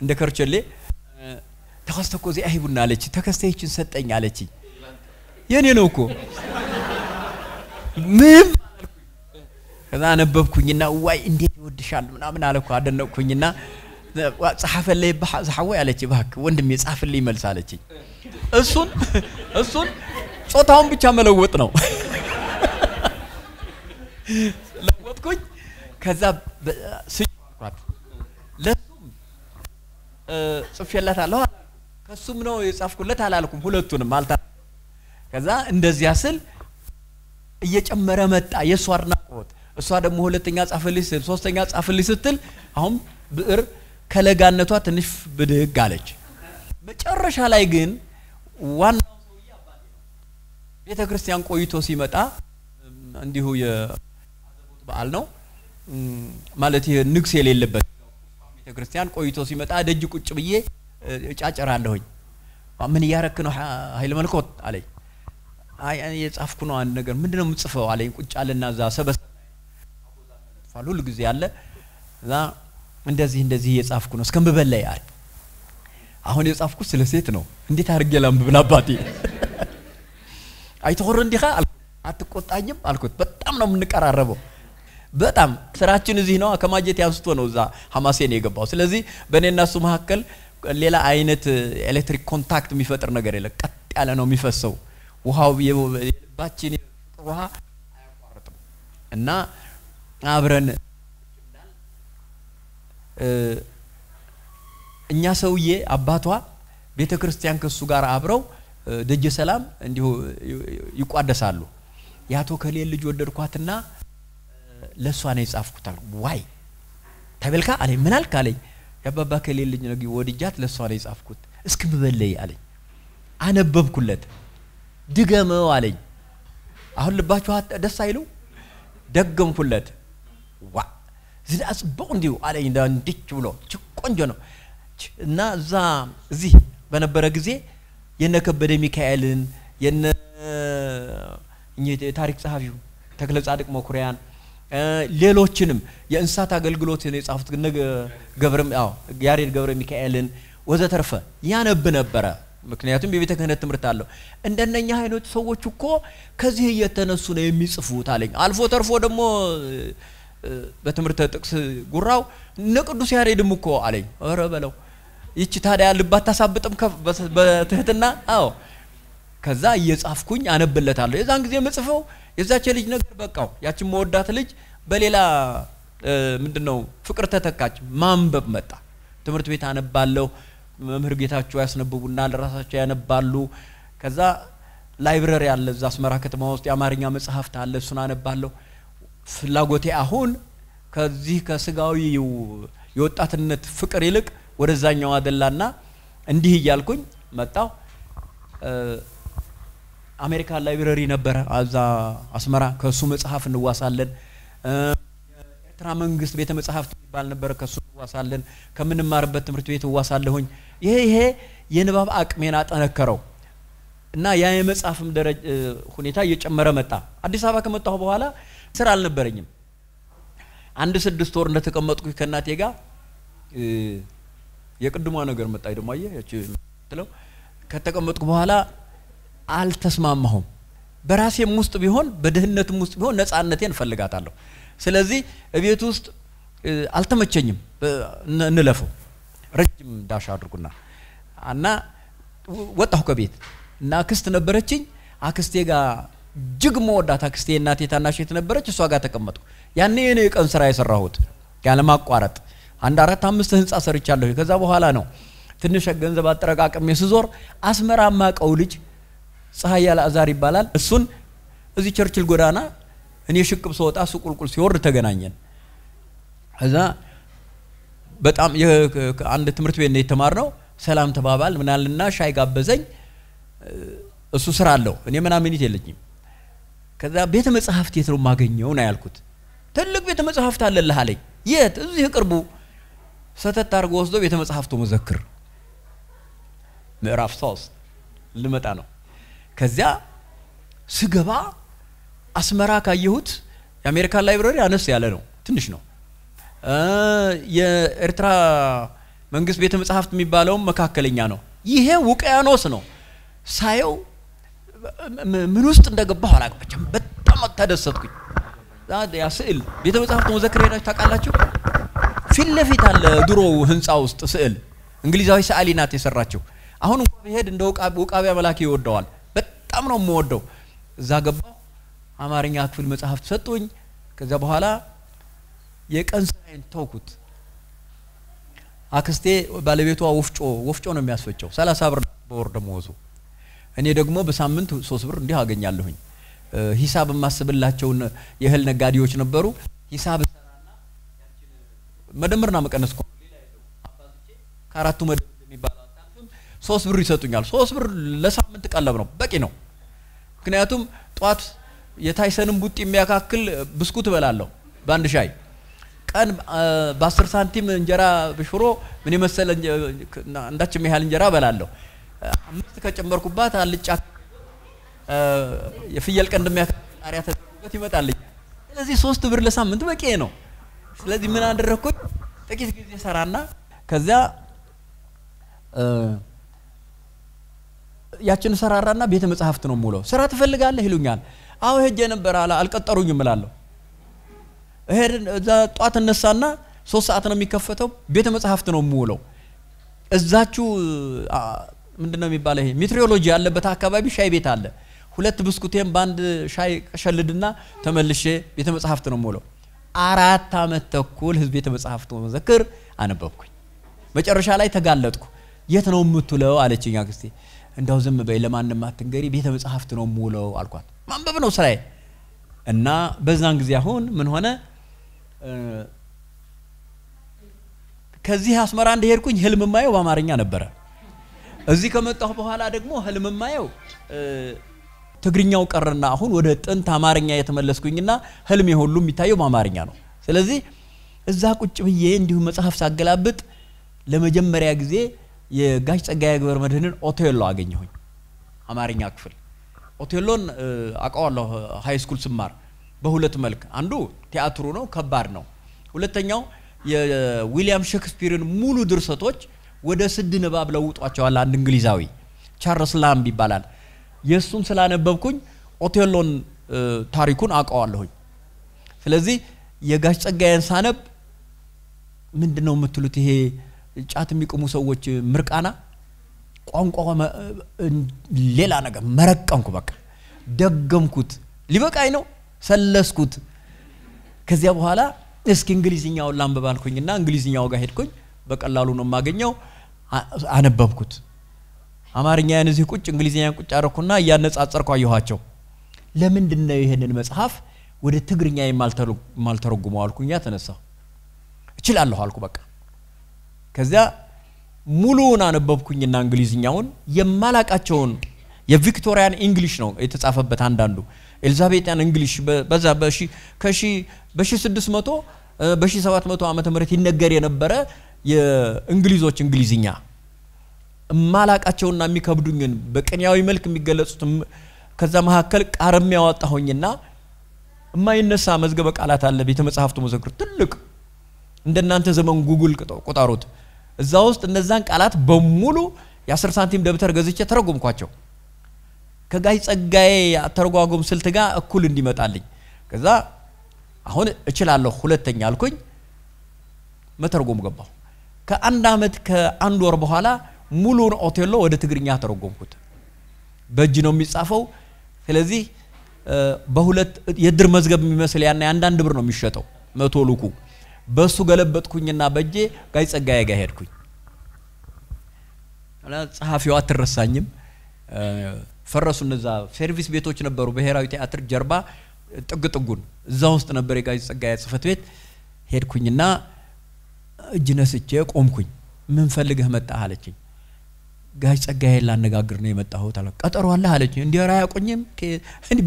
እንደ ከርቸሌ ተከስተ እኮ እዚህ አይቡና አለች። ተከስተ ይችን ሰጠኝ አለችኝ። የኔ ነው እኮ ምን ከዛ አነበብኩኝና ዋይ እንዴት ይወድሻል ምናምን አለኩ አደነቅኩኝና ጸሐፈልኝ ጸሐወይ አለች ባክ ወንድሜ ጻፍልኝ መልስ አለችኝ እሱን እሱን ጾታውን ብቻ መለወጥ ነው ለወጥኩኝ ከዛ ስኳት ለሱም ጽፌላታለሁ ከሱም ነው የጻፍኩለት አላልኩም ሁለቱንም አልታ ከዛ እንደዚያ ስል እየጨመረ መጣ የእሷ አድናቆት እሷ ደግሞ ሁለተኛ ጻፈልሽ ስትል ሶስተኛ ጻፈልሽ ስትል አሁን ብዕር ከለጋነቷ ትንሽ ብድግ አለች። መጨረሻ ላይ ግን ዋናው ሰውዬ አባቴ ቤተ ክርስቲያን ቆይቶ ሲመጣ እንዲሁ የአዘቦት በዓል ነው ማለት ይህ ንግስ የሌለበት ቤተ ክርስቲያን ቆይቶ ሲመጣ ደጅ ቁጭ ብዬ አለሁኝ። ምን እያረክ ነው ኃይለ መልኮት አለኝ። አይ የጻፍኩ ነው አንድ ነገር ምንድነው የምጽፈው አለኝ። ቁጭ አለና እዛ ሰበሰ ይጽፋል ሁሉ ጊዜ ያለ እዛ እንደዚህ እንደዚህ እየጻፍኩ ነው እስከምበል ላይ አለ። አሁን የጻፍኩት ስለ ሴት ነው። እንዴት አድርጌ ላንብብ ለአባቴ? አይተወር እንዲህ አትቆጣኝም አልኩት። በጣም ነው የምንቀራረበው። በጣም ስራችን እዚህ ነው። ከማጀት ያንስቶ ነው እዛ ሀማሴ ነው የገባው። ስለዚህ በእኔና እሱ መካከል ሌላ አይነት ኤሌክትሪክ ኮንታክት የሚፈጥር ነገር የለ ቀጥ ያለ ነው የሚፈሰው ውሃው የልባችን ውሃ አያቋርጥም እና አብረን እኛ ሰውዬ አባቷ ቤተ ክርስቲያን ከሱ ጋር አብረው ደጀ ሰላም እንዲሁ ይቋደሳሉ። የአቶ ከሌል ልጅ ወደድኳትና ለእሷ ነው የጻፍኩት አልኩ። ዋይ ተበልካ አለ ምን አልክ አለኝ። የአባባ ከሌል ልጅ ነው ወድጃት ለእሷ ነው የጻፍኩት። እስኪ ብበለይ አለኝ። አነበብኩለት። ድገመው አለኝ። አሁን ልባችሁ ደስ አይሉ? ደገምኩለት። ዋ ዝዳ ጽቡቅ እንዲሁ አለኝ እንዲች ብሎ ቆንጆ ነው እና እዛ እዚህ በነበረ ጊዜ የነ ከበደ ሚካኤልን የነ ታሪክ ጸሐፊው ተክለ ጻድቅ መኩሪያን ሌሎችንም የእንስሳት አገልግሎት የጻፉት ገብረ ያሬድ ገብረ ሚካኤልን ወዘተርፈ ያነብ ነበረ። ምክንያቱም የቤተ ክህነት ትምህርት አለው። እንደነኛ አይነት ሰዎች እኮ ከዚህ እየተነሱ ነው የሚጽፉት አለኝ። አልፎ ተርፎ ደግሞ በትምህርተ ጥቅስ ጉራው እነ ቅዱስ ያሬድም እኮ አለኝ። ኧረ በለው ይቺ ታዲያ ልባት ታሳብጥም በትህትና አዎ። ከዛ እየጻፍኩኝ አነብለታለሁ። የዛን ጊዜ ምጽፈው የዛች ልጅ ነገር በቃው። ያችን መወዳት ልጅ በሌላ ምንድን ነው ፍቅር ተተካች። ማንበብ መጣ። ትምህርት ቤት አነባለሁ። መምህር ጌታቸው ያስነብቡናል፣ ራሳቸው ያነባሉ። ከዛ ላይብረሪ አለ እዛ አስመራ ከተማ ውስጥ የአማርኛ መጽሐፍት አለ፣ እሱን አነባለሁ። ፍላጎቴ አሁን ከዚህ ከስጋዊ የወጣትነት ፍቅር ይልቅ ወደዛኛው አደላና እንዲህ እያልኩኝ መጣሁ። አሜሪካን ላይብረሪ ነበረ አዛ አስመራ። ከእሱ መጽሐፍ እንዋሳለን። ኤርትራ መንግስት ቤተ መጽሐፍት የሚባል ነበረ። ከእሱ እንዋሳለን። ከምንማርበት ትምህርት ቤት እዋሳለሁኝ። ይሄ ይሄ የንባብ አቅሜን አጠነከረው እና ያ የመጽሐፍም ሁኔታ እየጨመረ መጣ። አዲስ አበባ ከመጣሁ በኋላ ስራ አልነበረኝም። አንድ ስድስት ወር እንደተቀመጥኩ ከእናቴ ጋር የቅድሟ ነገር መጣኝ። ደሞ አየ ያቺ ከተቀመጥኩ በኋላ አልተስማማሁም። በራሴም ውስጥ ቢሆን በድህነትም ውስጥ ቢሆን ነጻነቴን እፈልጋታለሁ። ስለዚህ እቤት ውስጥ አልተመቸኝም። እንለፈው ረጅም ዳሻ አድርጉና እና ወጣሁ ከቤት እና አክስት ነበረችኝ አክስቴ ጋር እጅግ መወዳት አክስቴ እናቴ ታናሽ ነበረች። እሷ ጋር ተቀመጥኩ። ያኔ የኔ የቀን ስራ የሰራሁት ያለማቋረጥ አንድ አራት አምስት ህንፃ ሰርቻለሁ። ከዛ በኋላ ነው ትንሽ ገንዘብ አጠረቃቅሜ ስዞር አስመራ ማቀው ልጅ ፀሐይ አዛር ይባላል። እሱን እዚህ ቸርችል ጎዳና እኔ ሽቅብ ስወጣ ሱቁልቁል ሲወርድ ተገናኘን። እዛ በጣም አንድ ትምህርት ቤት ነው የተማርነው። ሰላም ተባባል ምናልና ሻይ ጋበዘኝ። እሱ ስራ አለው፣ እኔ ምናምኒት የለኝም። ከዛ ቤተ መጽሐፍት የት ነው የማገኘው ነው ያልኩት። ትልቅ ቤተ መጽሐፍት አለልህ አለኝ። የት? እዚህ ቅርቡ። ሰተት አድርጎ ወስዶ ቤተ መጽሐፍቱ መዘክር ምዕራፍ ሶስት ልመጣ ነው። ከዚያ ስገባ አስመራ ካየሁት የአሜሪካን ላይብረሪ አነስ ያለ ነው፣ ትንሽ ነው። የኤርትራ መንግስት ቤተ መጽሐፍት የሚባለውም መካከለኛ ነው። ይሄ ውቅያኖስ ነው። ሳየው ምን ውስጥ እንደገባሁ አላቅበችም። በጣም ተደሰትኩኝ። ያ ስዕል ቤተ መጽሐፍት መዘክር ሄዳችሁ ታውቃላችሁ? ፊት ለፊት አለ ድሮ ህንፃ ውስጥ ስዕል። እንግሊዛዊ ሰዓሊ ናት የሰራችው። አሁን እንኳ ብሄድ እንደ ውቃቢያ መላክ ይወደዋል። በጣም ነው የምወደው። እዛ ገባሁ። አማርኛ ክፍል መጽሐፍት ሰጡኝ። ከዚያ በኋላ የቀን ስራዬን ተውኩት። አክስቴ ባለቤቷ ወፍጮ ወፍጮ ነው የሚያስፈጨው። ሰላሳ ብር በወር ደመወዙ እኔ ደግሞ በሳምንት ሶስት ብር እንዲህ አገኛለሁኝ። ሂሳብ የማስብላቸውን የእህል ነጋዴዎች ነበሩ። ሂሳብ መደምርና መቀነስ እኮ ከአራቱ መደብ የሚባለው ሶስት ብር ይሰጡኛል። ሶስት ብር ለሳምንት ቀለብ ነው፣ በቂ ነው። ምክንያቱም ጠዋት የታይሰንን ቡጢ የሚያካክል ብስኩት እበላለሁ በአንድ ሻይ ቀን በአስር ሳንቲም እንጀራ ብሽሮ ምን የመሰለ እንዳችም ያህል እንጀራ እበላለሁ። አምስት ከጨመርኩባት አልጫ የፍየል ቀንድ የሚያጣሪያ ተደርጎበት ይመጣል። ስለዚህ ሶስት ብር ለሳምንት በቂ ነው። ስለዚህ ምን አደረግኩኝ? ጥቂት ጊዜ ሰራና ከዚያ ያችን ሰራራና ቤተ መጽሐፍት ነው የምውለው። ስራ ትፈልጋለህ ይሉኛል። አሁ ሄጄ ነበር አላ አልቀጠሩኝም እላለሁ። እሄድ እዛ ጧት እነሳና ሶስት ሰዓት ነው የሚከፈተው። ቤተ መጽሐፍት ነው የምውለው። እዛችሁ ምንድን ነው የሚባለው ይሄ ሚትሪዮሎጂ ያለበት አካባቢ ሻይ ቤት አለ። ሁለት ብስኩቴም በአንድ ሻይ ቀሸልድና ተመልሼ ቤተ መጽሐፍት ነው ሞለው። አራት አመት ተኩል ህዝብ ቤተ መጽሐፍት መዘክር አነበብኩኝ። መጨረሻ ላይ ተጋለጥኩ። የት ነው የምትውለው አለችኝ አክስቴ። እንደው ዝም በይ ለማንም አትንገሪ፣ ቤተ መጽሐፍት ነው የምውለው አልኳት። ማንበብ ነው ስራዬ እና በዛን ጊዜ አሁን ምን ሆነ ከዚህ አስመራ እንደሄድኩኝ ህልም ማየው በአማርኛ ነበረ። እዚህ ከመጣሁ በኋላ ደግሞ ህልም ማየው ትግርኛው ቀርና አሁን ወደ ጥንት አማርኛ የተመለስኩኝና ህልሜ ሁሉ የሚታየው በአማርኛ ነው። ስለዚህ እዛ ቁጭ ብዬ እንዲሁ መጽሐፍ ሳገላብጥ ለመጀመሪያ ጊዜ የጋሽ ጸጋዬ ገብረ መድህንን ኦቴሎ አገኘሁኝ። አማርኛ ክፍል ኦቴሎን አውቀዋለሁ። ሀይ ስኩል ስማር በሁለት መልክ፣ አንዱ ቲያትሩ ነው፣ ከባድ ነው። ሁለተኛው የዊሊያም ሼክስፒርን ሙሉ ድርሰቶች ወደ ስድ ንባብ ለውጧቸዋል። አንድ እንግሊዛዊ ቻርልስ ላምብ ይባላል። የእሱን ስላነበብኩኝ ኦቴሎን ታሪኩን አውቀዋለሁኝ። ስለዚህ የጋሽ ጸጋዬን ሳነብ ምንድን ነው የምትሉት ይሄ ጫት የሚቅሙ ሰዎች ምርቃና ቋንቋ ሌላ ነገር መረቀንኩ። በቃ ደገምኩት፣ ሊበቃኝ ነው፣ ሰለስኩት። ከዚያ በኋላ እስኪ እንግሊዝኛውን ላንብብ አልኩኝና እንግሊዝኛው ጋር ሄድኩኝ። በቀላሉ ነው የማገኘው። አነበብኩት። አማርኛ እዚህ ቁጭ እንግሊዝኛን ቁጭ አረኩና እያነጻጸርኩ አየኋቸው። ለምንድን ነው ይህንን መጽሐፍ ወደ ትግርኛ የማልተረጉመው አልኩኛ። ተነሳሁ። እችላለሁ አልኩ በቃ። ከዚያ ሙሉውን አነበብኩኝና እንግሊዝኛውን የማላቃቸውን የቪክቶሪያን እንግሊሽ ነው የተጻፈበት። አንዳንዱ ኤልዛቤጥያን እንግሊሽ በዛ በሺ ከሺ በሺ ስድስት መቶ በሺ ሰባት መቶ ዓመተ ምህረት ይነገር የነበረ የእንግሊዞች እንግሊዝኛ እማላቃቸውና የሚከብዱኝን በቅኔያዊ መልክ የሚገለጹት ከዛ መካከል ቃርም ያወጣሁኝና የማይነሳ መዝገበ ቃላት አለ። ቤተ መጽሐፍቱ መዘክሩ ትልቅ እንደናንተ ዘመን ጉግል ቁጠሩት። እዛ ውስጥ እነዛን ቃላት በሙሉ የአስር ሳንቲም ደብተር ገዝቼ ተረጎምኳቸው። ከጋይ ጸጋዬ አተረጓጎም ስልት ጋር እኩል እንዲመጣልኝ ከዛ አሁን እችላለሁ ሁለተኛ አልኩኝ፣ መተርጎም ገባሁ። ከአንድ ዓመት ከአንድ ወር በኋላ ሙሉን ኦቴሎ ወደ ትግርኛ ተረጎምኩት። በእጅ ነው የሚጻፈው። ስለዚህ በሁለት የድር መዝገብ የሚመስል ያና የአንዳንድ ብር ነው የሚሸጠው መቶ ልኩ በሱ ገለበጥኩኝና በእጄ ጋይ ጸጋዬ ጋ ሄድኩኝ። ጸሐፊው አትረሳኝም። ፈረሱ። እነዛ ሰርቪስ ቤቶች ነበሩ ብሔራዊ ቲያትር ጀርባ ጥግ ጥጉን እዛ ውስጥ ነበር የጋይ ጸጋዬ ጽህፈት ቤት ሄድኩኝና እጅ ነስቼ ቆምኩኝ። ምን ፈልገህ መጣህ አለችኝ። ጋሽ ጸጋዬን ላነጋግር ነው የመጣሁት አለ። ቀጠሮ አለህ አለችኝ። እንዲህ አያውቁኝም፣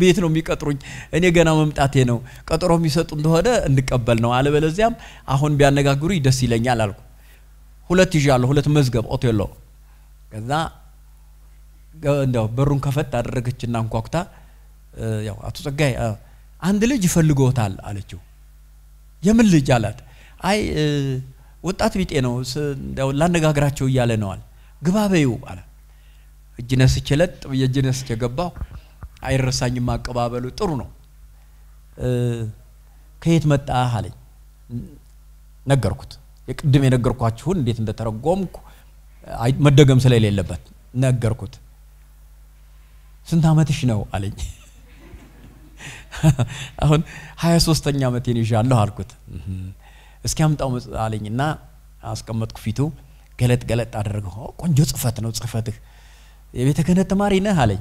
ቤት ነው የሚቀጥሩኝ። እኔ ገና መምጣቴ ነው። ቀጠሮ የሚሰጡ እንደሆነ እንቀበል ነው፣ አለበለዚያም አሁን ቢያነጋግሩኝ ደስ ይለኛል አልኩ። ሁለት ይዣለሁ፣ ሁለት መዝገብ ኦቴሎ። ከዛ እንደው በሩን ከፈት አደረገችና እንኳኩታ፣ ያው አቶ ጸጋዬ አንድ ልጅ ይፈልጎታል አለችው። የምን ልጅ አላት። አይ ወጣት ቢጤ ነው ላነጋግራቸው እያለ ነዋል። ግባ በይው አለ። እጅ ነስቼ ለጥ ብዬ እጅ ነስቼ ገባሁ። አይረሳኝም አቀባበሉ ጥሩ ነው። ከየት መጣ አለኝ። ነገርኩት። የቅድም የነገርኳችሁን እንዴት እንደተረጎምኩ መደገም ስለሌለበት ነገርኩት። ስንት አመትሽ ነው አለኝ። አሁን ሀያ ሶስተኛ ዓመቴን ይዣለሁ አልኩት። እስኪ አምጣው አለኝና አስቀመጥኩ። ፊቱ ገለጥ ገለጥ አደረገው። ቆንጆ ጽፈት ነው ጽፈትህ። የቤተ ክህነት ተማሪ ነህ አለኝ።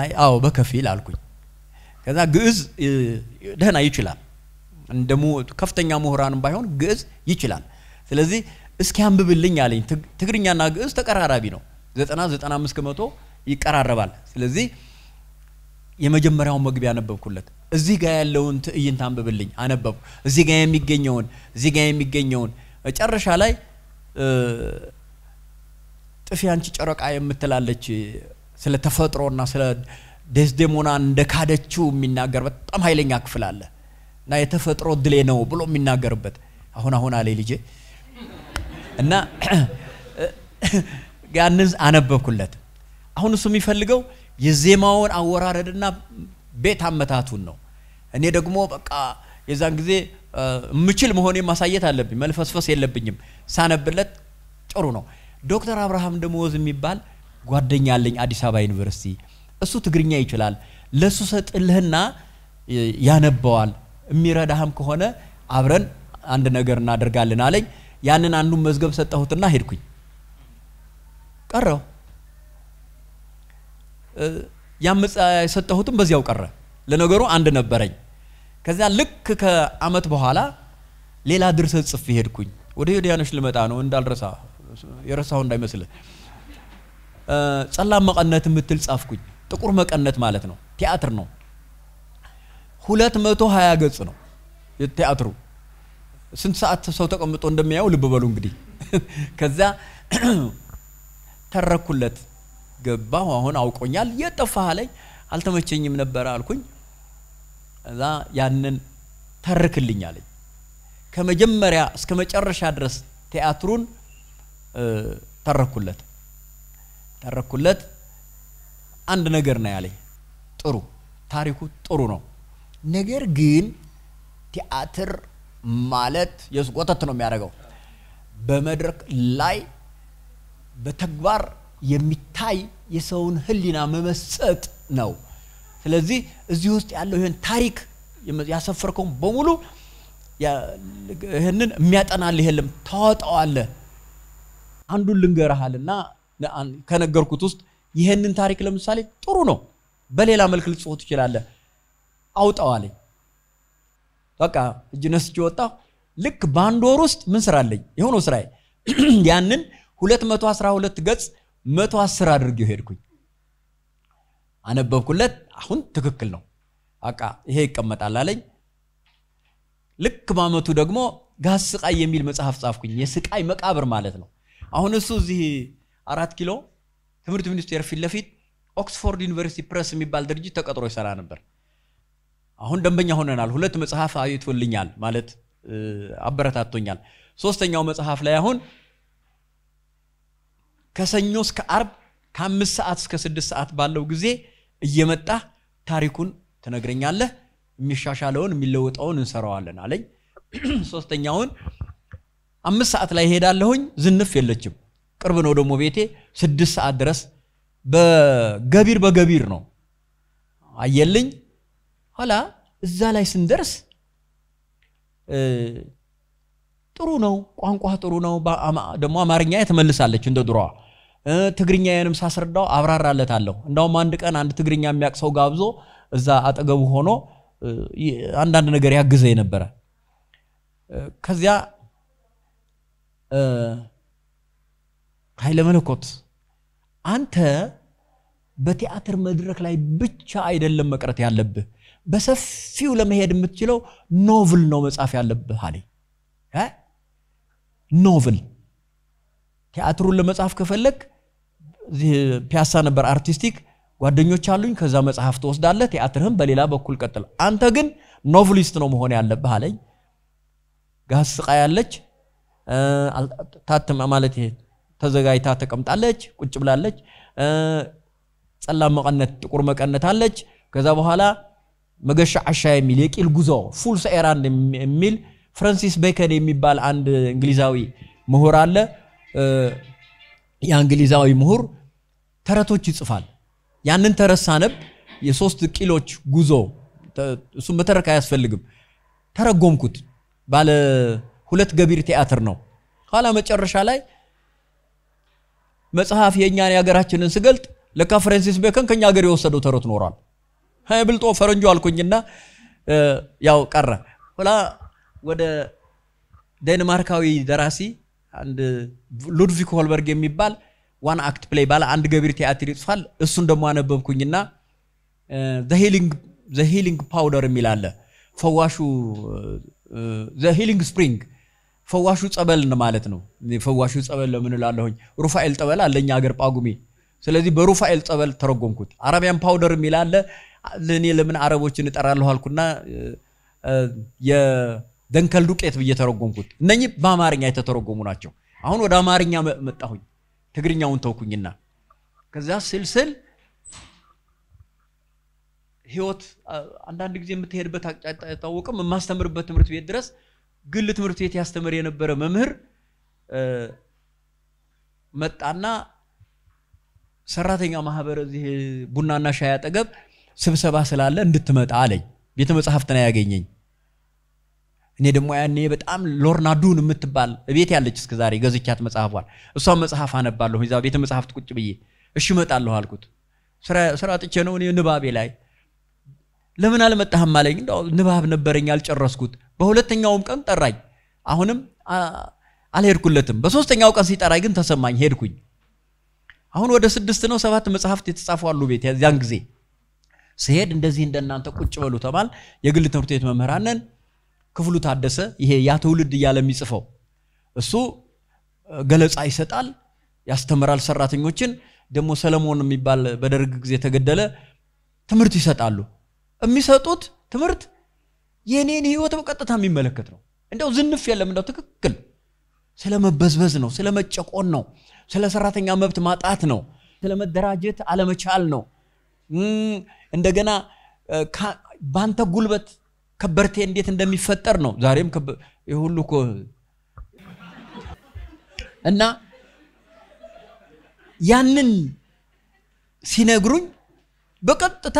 አይ አዎ በከፊል አልኩኝ። ከዛ ግዕዝ ደህና ይችላል፣ እንደሞ ከፍተኛ ምሁራንም ባይሆን ግዕዝ ይችላል። ስለዚህ እስኪ አንብብልኝ አለኝ። ትግርኛና ግዕዝ ተቀራራቢ ነው፣ ዘጠና ዘጠና አምስት ከመቶ ይቀራረባል። ስለዚህ የመጀመሪያውን መግቢያ አነበብኩለት። እዚህ ጋር ያለውን ትዕይንት አንብብልኝ አነበብኩ። እዚህ ጋር የሚገኘውን እዚህ ጋር የሚገኘውን መጨረሻ ላይ ጥፊ አንቺ ጨረቃ የምትላለች ስለ ተፈጥሮና ስለ ደስደሞና እንደ ካደችው የሚናገር በጣም ኃይለኛ ክፍል አለ እና የተፈጥሮ ድሌ ነው ብሎ የሚናገርበት አሁን አሁን አለ ልጄ እና ያንን አነበብኩለት። አሁን እሱ የሚፈልገው የዜማውን አወራረድና ቤት አመታቱን ነው። እኔ ደግሞ በቃ የዛን ጊዜ ምችል መሆኑ ማሳየት አለብኝ፣ መልፈስፈስ የለብኝም። ሳነብለት ጥሩ ነው። ዶክተር አብርሃም ደመወዝ የሚባል ጓደኛ አለኝ አዲስ አበባ ዩኒቨርሲቲ። እሱ ትግርኛ ይችላል። ለእሱ ሰጥልህና ያነበዋል። የሚረዳህም ከሆነ አብረን አንድ ነገር እናደርጋለን አለኝ። ያንን አንዱን መዝገብ ሰጠሁትና ሄድኩኝ ቀረው። ያመፃ የሰጠሁትም በዚያው ቀረ። ለነገሩ አንድ ነበረኝ። ከዚያ ልክ ከአመት በኋላ ሌላ ድርሰት ጽፍ ሄድኩኝ። ወደ ሄዲያኖች ልመጣ ነው እንዳልረሳ የረሳው እንዳይመስል ጸላም መቀነት የምትል ጻፍኩኝ። ጥቁር መቀነት ማለት ነው። ቲያትር ነው። ሁለት መቶ ሀያ ገጽ ነው ቲያትሩ። ስንት ሰዓት ሰው ተቀምጦ እንደሚያየው ልብ በሉ እንግዲህ። ከዚያ ተረኩለት። ገባሁ። አሁን አውቆኛል። የጠፋህ አለኝ። አልተመቸኝም ነበረ አልኩኝ። እዛ ያንን ተርክልኝ አለኝ። ከመጀመሪያ እስከ መጨረሻ ድረስ ቲያትሩን ተረኩለት ተረኩለት። አንድ ነገር ነው ያለኝ። ጥሩ ታሪኩ ጥሩ ነው። ነገር ግን ቲያትር ማለት የስቆተት ነው የሚያደርገው በመድረክ ላይ በተግባር የሚታይ የሰውን ህሊና መመሰጥ ነው። ስለዚህ እዚህ ውስጥ ያለው ይህን ታሪክ ያሰፈርከውን በሙሉ ይህንን የሚያጠናልህ የለም፣ አንዱ አንዱን ልንገርሃልና ከነገርኩት ውስጥ ይህንን ታሪክ ለምሳሌ ጥሩ ነው፣ በሌላ መልክ ልጽፎ ትችላለ አውጣዋለኝ። በቃ እጅ ነስች ወጣ ልክ በአንድ ወር ውስጥ ምን ስራለኝ? የሆነው ስራ ያንን 212 ገጽ መቶ አስር አድርጌው ሄድኩኝ። አነበብኩለት። አሁን ትክክል ነው አቃ ይሄ ይቀመጣል አለኝ። ልክ በአመቱ ደግሞ ጋዝ ስቃይ የሚል መጽሐፍ ጻፍኩኝ። የስቃይ መቃብር ማለት ነው። አሁን እሱ እዚህ አራት ኪሎ ትምህርት ሚኒስቴር ፊት ለፊት ኦክስፎርድ ዩኒቨርሲቲ ፕረስ የሚባል ድርጅት ተቀጥሮ ይሰራ ነበር። አሁን ደንበኛ ሆነናል። ሁለት መጽሐፍ አይቶልኛል ማለት አበረታቶኛል። ሶስተኛው መጽሐፍ ላይ አሁን ከሰኞ እስከ አርብ ከአምስት ሰዓት እስከ ስድስት ሰዓት ባለው ጊዜ እየመጣ ታሪኩን ትነግረኛለህ። የሚሻሻለውን የሚለውጠውን እንሰራዋለን አለኝ። ሶስተኛውን አምስት ሰዓት ላይ ሄዳለሁኝ። ዝንፍ የለችም። ቅርብ ነው ደግሞ ቤቴ። ስድስት ሰዓት ድረስ በገቢር በገቢር ነው አየልኝ። ኋላ እዛ ላይ ስንደርስ ጥሩ ነው፣ ቋንቋ ጥሩ ነው። ደግሞ አማርኛ የተመልሳለች እንደ ድሮዋ ትግርኛዬንም ሳስረዳው አብራራለታለሁ። እንዳውም አንድ ቀን አንድ ትግርኛ የሚያውቅ ሰው ጋብዞ እዛ አጠገቡ ሆኖ አንዳንድ ነገር ያግዘ ነበረ። ከዚያ ኃይለ መለኮት አንተ በቲያትር መድረክ ላይ ብቻ አይደለም መቅረት ያለብህ፣ በሰፊው ለመሄድ የምትችለው ኖቭል ነው መጻፍ ያለብህ አለኝ። ኖቭል ቲያትሩን ለመጻፍ ከፈለግ እዚህ ፒያሳ ነበር አርቲስቲክ ጓደኞች አሉኝ። ከዛ መጽሐፍ ትወስዳለህ፣ ቲያትርህም በሌላ በኩል ቀጥል። አንተ ግን ኖቭሊስት ነው መሆን ያለብህ አለኝ። ስቃ ያለች ታትማ ማለት ይሄ ተዘጋጅታ ተቀምጣለች፣ ቁጭ ብላለች። ጸላም መቀነት፣ ጥቁር መቀነት አለች። ከዛ በኋላ መገሻ አሻ የሚል የቂል ጉዞ ፉልስ ኤራንድ የሚል ፍራንሲስ ቤከን የሚባል አንድ እንግሊዛዊ ምሁር አለ። የእንግሊዛዊ ምሁር ተረቶች ይጽፋል። ያንን ተረት ሳነብ የሶስት ቂሎች ጉዞ እሱም መተረክ አያስፈልግም ተረጎምኩት። ባለ ሁለት ገቢር ቲያትር ነው። ኋላ መጨረሻ ላይ መጽሐፍ የእኛን የሀገራችንን ስገልጥ ለካ ፍራንሲስ ቤከን ከኛ ሀገር የወሰደው ተረት ኖሯል። ብልጦ ፈረንጆ አልኩኝና ያው ቀረ። ኋላ ወደ ዴንማርካዊ ደራሲ አንድ ሉድቪክ ሆልበርግ የሚባል ዋን አክት ፕሌይ ባለ አንድ ገቢር ቲያትር ይጽፋል። እሱን ደግሞ አነበብኩኝና ዘ ሂሊንግ ፓውደር የሚል አለ። ፈዋሹ ዘ ሂሊንግ ስፕሪንግ ፈዋሹ ጸበል ማለት ነው። ፈዋሹ ጸበል ለምን እላለሁኝ? ሩፋኤል ጸበል አለኛ አገር ጳጉሜ። ስለዚህ በሩፋኤል ጸበል ተረጎምኩት። አረቢያን ፓውደር የሚል አለ። እኔ ለምን አረቦችን እጠራለሁ አልኩና የደንከል ዱቄት ብዬ ተረጎምኩት። እነኚህ በአማርኛ የተተረጎሙ ናቸው። አሁን ወደ አማርኛ መጣሁኝ። ትግርኛውን ተውኩኝና ከዛ ስልስል ህይወት አንዳንድ ጊዜ የምትሄድበት አቅጫጫ አይታወቅም። የማስተምርበት ትምህርት ቤት ድረስ ግል ትምህርት ቤት ያስተምር የነበረ መምህር መጣና ሰራተኛ ማህበር እዚህ ቡናና ሻይ አጠገብ ስብሰባ ስላለ እንድትመጣ አለኝ። ቤተ ያገኘኝ። እኔ ደግሞ ያኔ በጣም ሎርናዱን የምትባል ቤት ያለች እስከ ዛሬ ገዝቻት መጽሐፏል። እሷን መጽሐፍ አነባለሁ እዛ ቤተ መጽሐፍት ቁጭ ብዬ። እሺ እመጣለሁ አልኩት። ስራ ጥቼ ነው እኔ ንባቤ ላይ ለምን አልመጣህም አለኝ። እንደው ንባብ ነበረኝ አልጨረስኩት። በሁለተኛውም ቀን ጠራኝ። አሁንም አልሄድኩለትም። በሶስተኛው ቀን ሲጠራኝ ግን ተሰማኝ፣ ሄድኩኝ። አሁን ወደ ስድስት ነው ሰባት መጽሐፍት የተጻፉ አሉ ቤት። ያን ጊዜ ስሄድ እንደዚህ እንደናንተ ቁጭ በሉ ተባል። የግል ትምህርት ቤት መምህራንን ክፍሉ ታደሰ ይሄ ያ ትውልድ እያለ የሚጽፈው እሱ ገለጻ ይሰጣል፣ ያስተምራል ሰራተኞችን። ደግሞ ሰለሞን የሚባል በደርግ ጊዜ ተገደለ። ትምህርት ይሰጣሉ። የሚሰጡት ትምህርት የኔን ህይወት በቀጥታ የሚመለከት ነው። እንደው ዝንፍ የለም። እንደው ትክክል ስለ መበዝበዝ ነው፣ ስለ መጨቆን ነው፣ ስለ ሰራተኛ መብት ማጣት ነው፣ ስለ መደራጀት አለመቻል ነው። እንደገና በአንተ ጉልበት ከበርቴ እንዴት እንደሚፈጠር ነው። ዛሬም ሁሉ እኮ እና ያንን ሲነግሩኝ በቀጥታ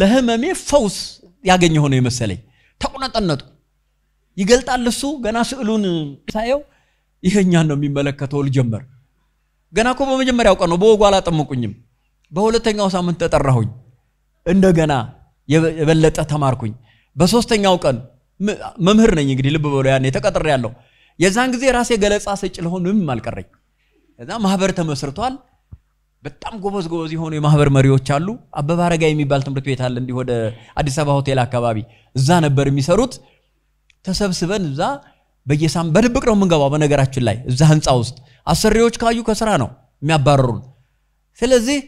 ለህመሜ ፈውስ ያገኘ ሆነ የመሰለኝ ተቁነጠነጡ። ይገልጣል እሱ ገና ስዕሉን ሳየው ይሄኛን ነው የሚመለከተው ልጀመር ገና እኮ በመጀመሪያው ቀን ነው። በወጉ አላጠመቁኝም። በሁለተኛው ሳምንት ተጠራሁኝ እንደገና የበለጠ ተማርኩኝ። በሶስተኛው ቀን መምህር ነኝ እንግዲህ ልብ በሎ ያኔ ተቀጥሬ ያለው የዛን ጊዜ ራሴ ገለጻ ሰጭ ለሆን ምንም አልቀረኝ። ከዛ ማህበር ተመስርቷል። በጣም ጎበዝ ጎበዝ የሆኑ የማህበር መሪዎች አሉ። አበበ አረጋ የሚባል ትምህርት ቤት አለ እንዲህ ወደ አዲስ አበባ ሆቴል አካባቢ እዛ ነበር የሚሰሩት። ተሰብስበን እዛ በየሳም በድብቅ ነው የምንገባው። በነገራችን ላይ እዛ ህንፃ ውስጥ አሰሪዎች ካዩ ከስራ ነው የሚያባረሩን። ስለዚህ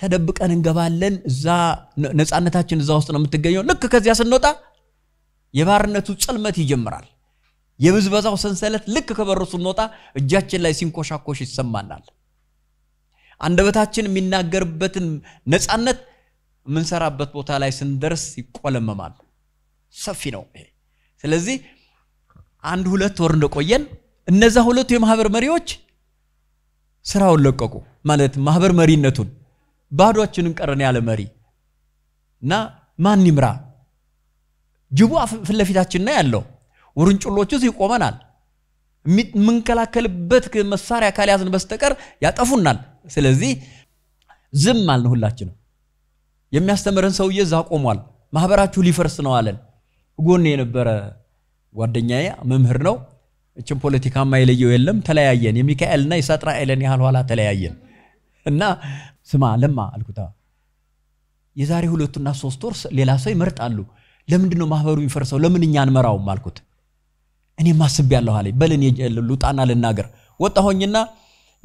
ተደብቀን እንገባለን። እዛ ነፃነታችን እዛ ውስጥ ነው የምትገኘው። ልክ ከዚያ ስንወጣ የባርነቱ ጽልመት ይጀምራል። የብዝበዛው ሰንሰለት ልክ ከበሩ ስንወጣ እጃችን ላይ ሲንኮሻኮሽ ይሰማናል። አንደበታችን የሚናገርበትን ነፃነት የምንሰራበት ቦታ ላይ ስንደርስ ይቆለመማል። ሰፊ ነው ይሄ። ስለዚህ አንድ ሁለት ወር እንደቆየን እነዛ ሁለቱ የማህበር መሪዎች ስራውን ለቀቁ። ማለት ማህበር መሪነቱን ባዷችንን ቀረን ያለ መሪ እና ማን ይምራ? ጅቡ ፊት ለፊታችን ነው ያለው። ውርንጭሎቹ እዚህ ቆመናል። የምንከላከልበት መሳሪያ ካልያዝን በስተቀር ያጠፉናል። ስለዚህ ዝም አልን። ሁላችንም የሚያስተምረን ሰውዬ እዛ ቆሟል። ማህበራችሁ ሊፈርስ ነው አለን። ጎን የነበረ ጓደኛዬ መምህር ነው። እችም ፖለቲካማ የለየው የለም። ተለያየን። የሚካኤልና የሳጥናኤልን ያህል ኋላ ተለያየን እና ስማ ለማ አልኩታ የዛሬ ሁለቱና ሶስት ወር ሌላ ሰው ይመርጣሉ። ለምንድን ነው ማህበሩ የሚፈርሰው? ለምን እኛ አንመራውም አልኩት። እኔም ማስብ አለኝ። አለ እኔ ልውጣና ልናገር። ወጣሆኝና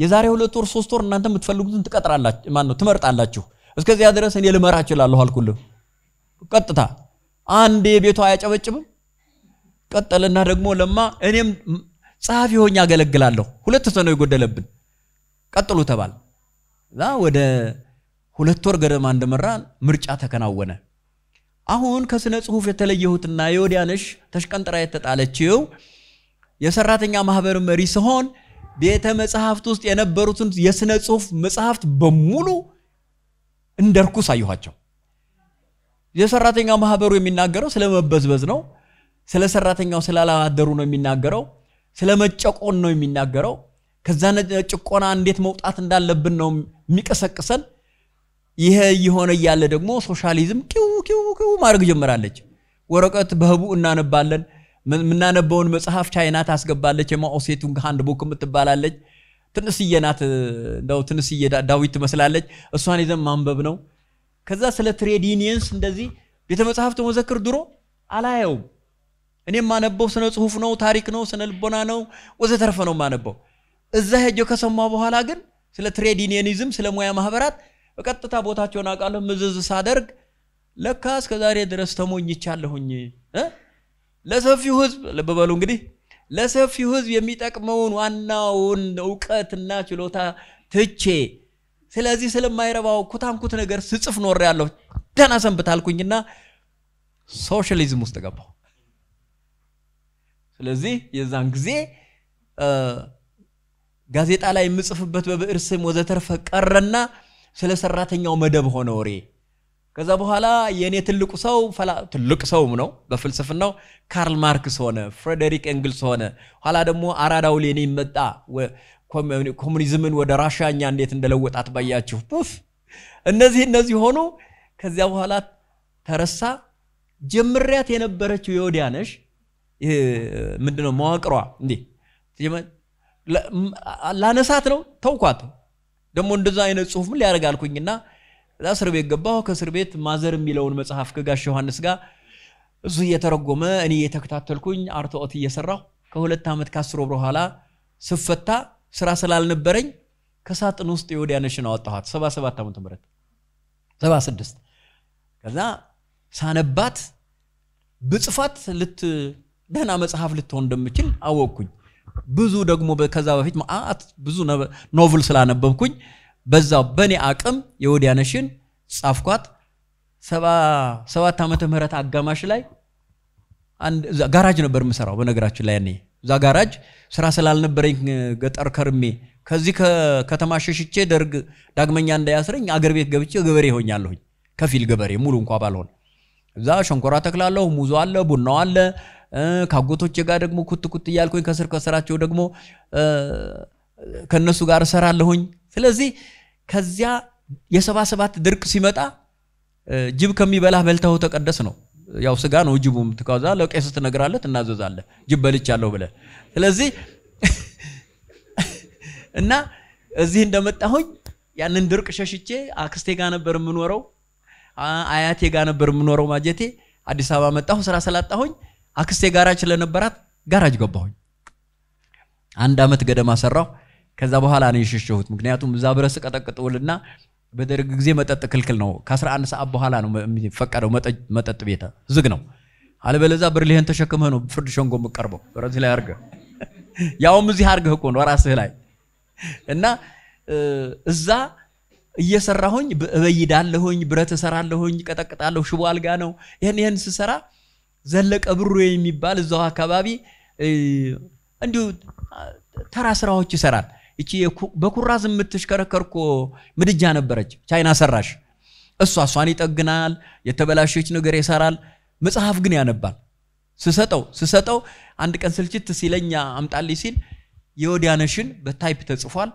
የዛሬ ሁለት ወር ሶስት ወር እናንተ የምትፈልጉትን ትቀጥራላችሁ፣ ትመርጣላችሁ። እስከዚያ ድረስ እኔ ልመራ እችላለሁ አልኩልህ። ቀጥታ አንድ የቤቷ አያጨበጭብም። ቀጠልና ደግሞ ለማ እኔም ጸሐፊ ሆኜ አገለግላለሁ። ሁለት ሰው ነው የጎደለብን። ቀጥሉ ተባል እዛ ወደ ሁለት ወር ገደማ እንደመራን ምርጫ ተከናወነ። አሁን ከስነ ጽሁፍ የተለየሁትና የወዲያነሽ ተሽቀንጥራ የተጣለችው የሰራተኛ ማህበር መሪ ሲሆን ቤተ መጽሐፍት ውስጥ የነበሩትን የስነ ጽሁፍ መጽሐፍት በሙሉ እንደርኩስ አየኋቸው። የሰራተኛ ማህበሩ የሚናገረው ስለ መበዝበዝ ነው። ስለ ሰራተኛው ስላላደሩ ነው የሚናገረው። ስለ መጨቆን ነው የሚናገረው። ከዛ ጭቆና እንዴት መውጣት እንዳለብን ነው የሚቀሰቅሰን። ይሄ እየሆነ እያለ ደግሞ ሶሻሊዝም ቂው ቂው ቂው ማድረግ ጀምራለች። ወረቀት በህቡ እናነባለን። የምናነበውን መጽሐፍ ቻይና ታስገባለች። የማኦሴቱን ሃንድ ቡክ የምትባላለች ትንሽዬ ናት፣ እንደው ዳዊት ትመስላለች። እሷን ይዘን ማንበብ ነው። ከዛ ስለ ትሬድ ዩኒየንስ እንደዚህ ቤተ መጽሐፍት መዘክር ድሮ አላየውም። እኔ ማነበው ስነ ጽሁፍ ነው፣ ታሪክ ነው፣ ስነ ልቦና ነው፣ ወዘተረፈ ነው ማነበው። እዛ ሄጆ ከሰማ በኋላ ግን ስለ ትሬድ ዩኒየኒዝም ስለ ሙያ ማህበራት በቀጥታ ቦታቸውን አውቃለሁ። ምዝዝ ሳደርግ ለካ እስከ ዛሬ ድረስ ተሞኝቻለሁኝ። ለሰፊው ህዝብ ልብ በሉ እንግዲህ ለሰፊው ህዝብ የሚጠቅመውን ዋናውን እውቀትና ችሎታ ትቼ ስለዚህ ስለማይረባው ኩታንኩት ነገር ስጽፍ ኖር ያለሁ ደህና ሰንብታልኩኝና ሶሻሊዝም ውስጥ ገባሁ። ስለዚህ የዛን ጊዜ ጋዜጣ ላይ የምጽፍበት በብዕር ስም ወዘተርፈ ቀረና ስለ ሰራተኛው መደብ ሆነ ወሬ። ከዛ በኋላ የእኔ ትልቁ ሰው ትልቅ ሰውም ነው በፍልስፍናው ካርል ማርክስ ሆነ፣ ፍሬደሪክ ኤንግልስ ሆነ። ኋላ ደግሞ አራዳው ሌኒን መጣ። ኮሙኒዝምን ወደ ራሻኛ እንዴት እንደለወጣት ባያችሁ። ፑፍ እነዚህ እነዚህ ሆኑ። ከዚያ በኋላ ተረሳ። ጀምሪያት የነበረችው የወዲያነሽ ምንድነው መዋቅሯ እንዴ ላነሳት ነው ተውኳት። ደግሞ እንደዛ አይነት ጽሁፍም ሊያደርግ አልኩኝና እስር ቤት ገባሁ። ከእስር ቤት ማዘር የሚለውን መጽሐፍ ከጋሽ ዮሐንስ ጋር እሱ እየተረጎመ እኔ እየተከታተልኩኝ አርትኦት እየሰራሁ ከሁለት ዓመት ከአስሮ በኋላ ስፈታ ስራ ስላልነበረኝ ከሳጥን ውስጥ የወዲያነሽን አወጣኋት። 77 ሰባት ዓመተ ምህረት ሰባ ከዛ ሳነባት ብጽፋት ልት ደህና መጽሐፍ ልትሆን እንደምችል አወቅኩኝ። ብዙ ደግሞ ከዛ በፊት መዓት ብዙ ኖቭል ስላነበብኩኝ በዛ በእኔ አቅም የወዲያነሽን ጻፍኳት። ሰባት ዓመተ ምህረት አጋማሽ ላይ ጋራጅ ነበር የምሰራው። በነገራችን ላይ ያኔ እዛ ጋራጅ ስራ ስላልነበረኝ ገጠር ከርሜ ከዚህ ከተማ ሸሽቼ ደርግ ዳግመኛ እንዳያስረኝ አገር ቤት ገብቼ ገበሬ ሆኛለሁኝ። ከፊል ገበሬ ሙሉ እንኳ ባልሆን እዛ ሸንኮራ ተክላለሁ፣ ሙዞ አለ፣ ቡናው አለ፣ ከአጎቶቼ ጋር ደግሞ ኩት ኩት እያልኩኝ ከስር ከስራቸው ደግሞ ከነሱ ጋር እሰራለሁኝ። ስለዚህ ከዚያ የሰባ ሰባት ድርቅ ሲመጣ ጅብ ከሚበላህ በልተው ተቀደስ ነው። ያው ስጋ ነው ጅቡም። ከዛ ለቄስ ትነግራለህ፣ ትናዘዛለህ ጅብ በልቻለሁ ብለህ። ስለዚህ እና እዚህ እንደመጣሁኝ ያንን ድርቅ ሸሽቼ አክስቴ ጋር ነበር የምኖረው፣ አያቴ ጋር ነበር የምኖረው ማጀቴ። አዲስ አበባ መጣሁ ስራ ስላጣሁኝ አክስቴ ጋራጅ ስለነበራት ጋራጅ ገባሁኝ። አንድ አመት ገደማ ሰራሁ። ከዛ በኋላ ነው የሸሸሁት። ምክንያቱም እዛ ብረስ ቀጠቅጥውልና በደርግ ጊዜ መጠጥ ክልክል ነው። ከ11 ሰዓት በኋላ ነው የሚፈቀደው መጠጥ ቤተ ዝግ ነው። አለበለዛ ብርሌህን ተሸክመህ ነው ፍርድ ሸንጎ የምቀርበው ብረት ላይ አድርገህ ያውም እዚህ አድርገህ እኮ ነው ራስህ ላይ እና እዛ እየሰራሁኝ እበይዳለሁኝ፣ ብረት እሰራለሁኝ፣ ቀጠቅጣለሁ። ሽቦ አልጋ ነው። ይህን ይህን ስሰራ ዘለቀ ብሩ የሚባል እዛው አካባቢ እንዲሁ ተራ ስራዎች ይሰራል። እቺ በኩራዝ የምትሽከረከር እኮ ምድጃ ነበረች፣ ቻይና ሰራሽ። እሷ እሷን ይጠግናል፣ የተበላሸች ነገር ይሰራል። መጽሐፍ ግን ያነባል። ስሰጠው ስሰጠው አንድ ቀን ስልችት ሲለኛ አምጣልኝ ሲል የወዲያነሽን በታይፕ ተጽፏል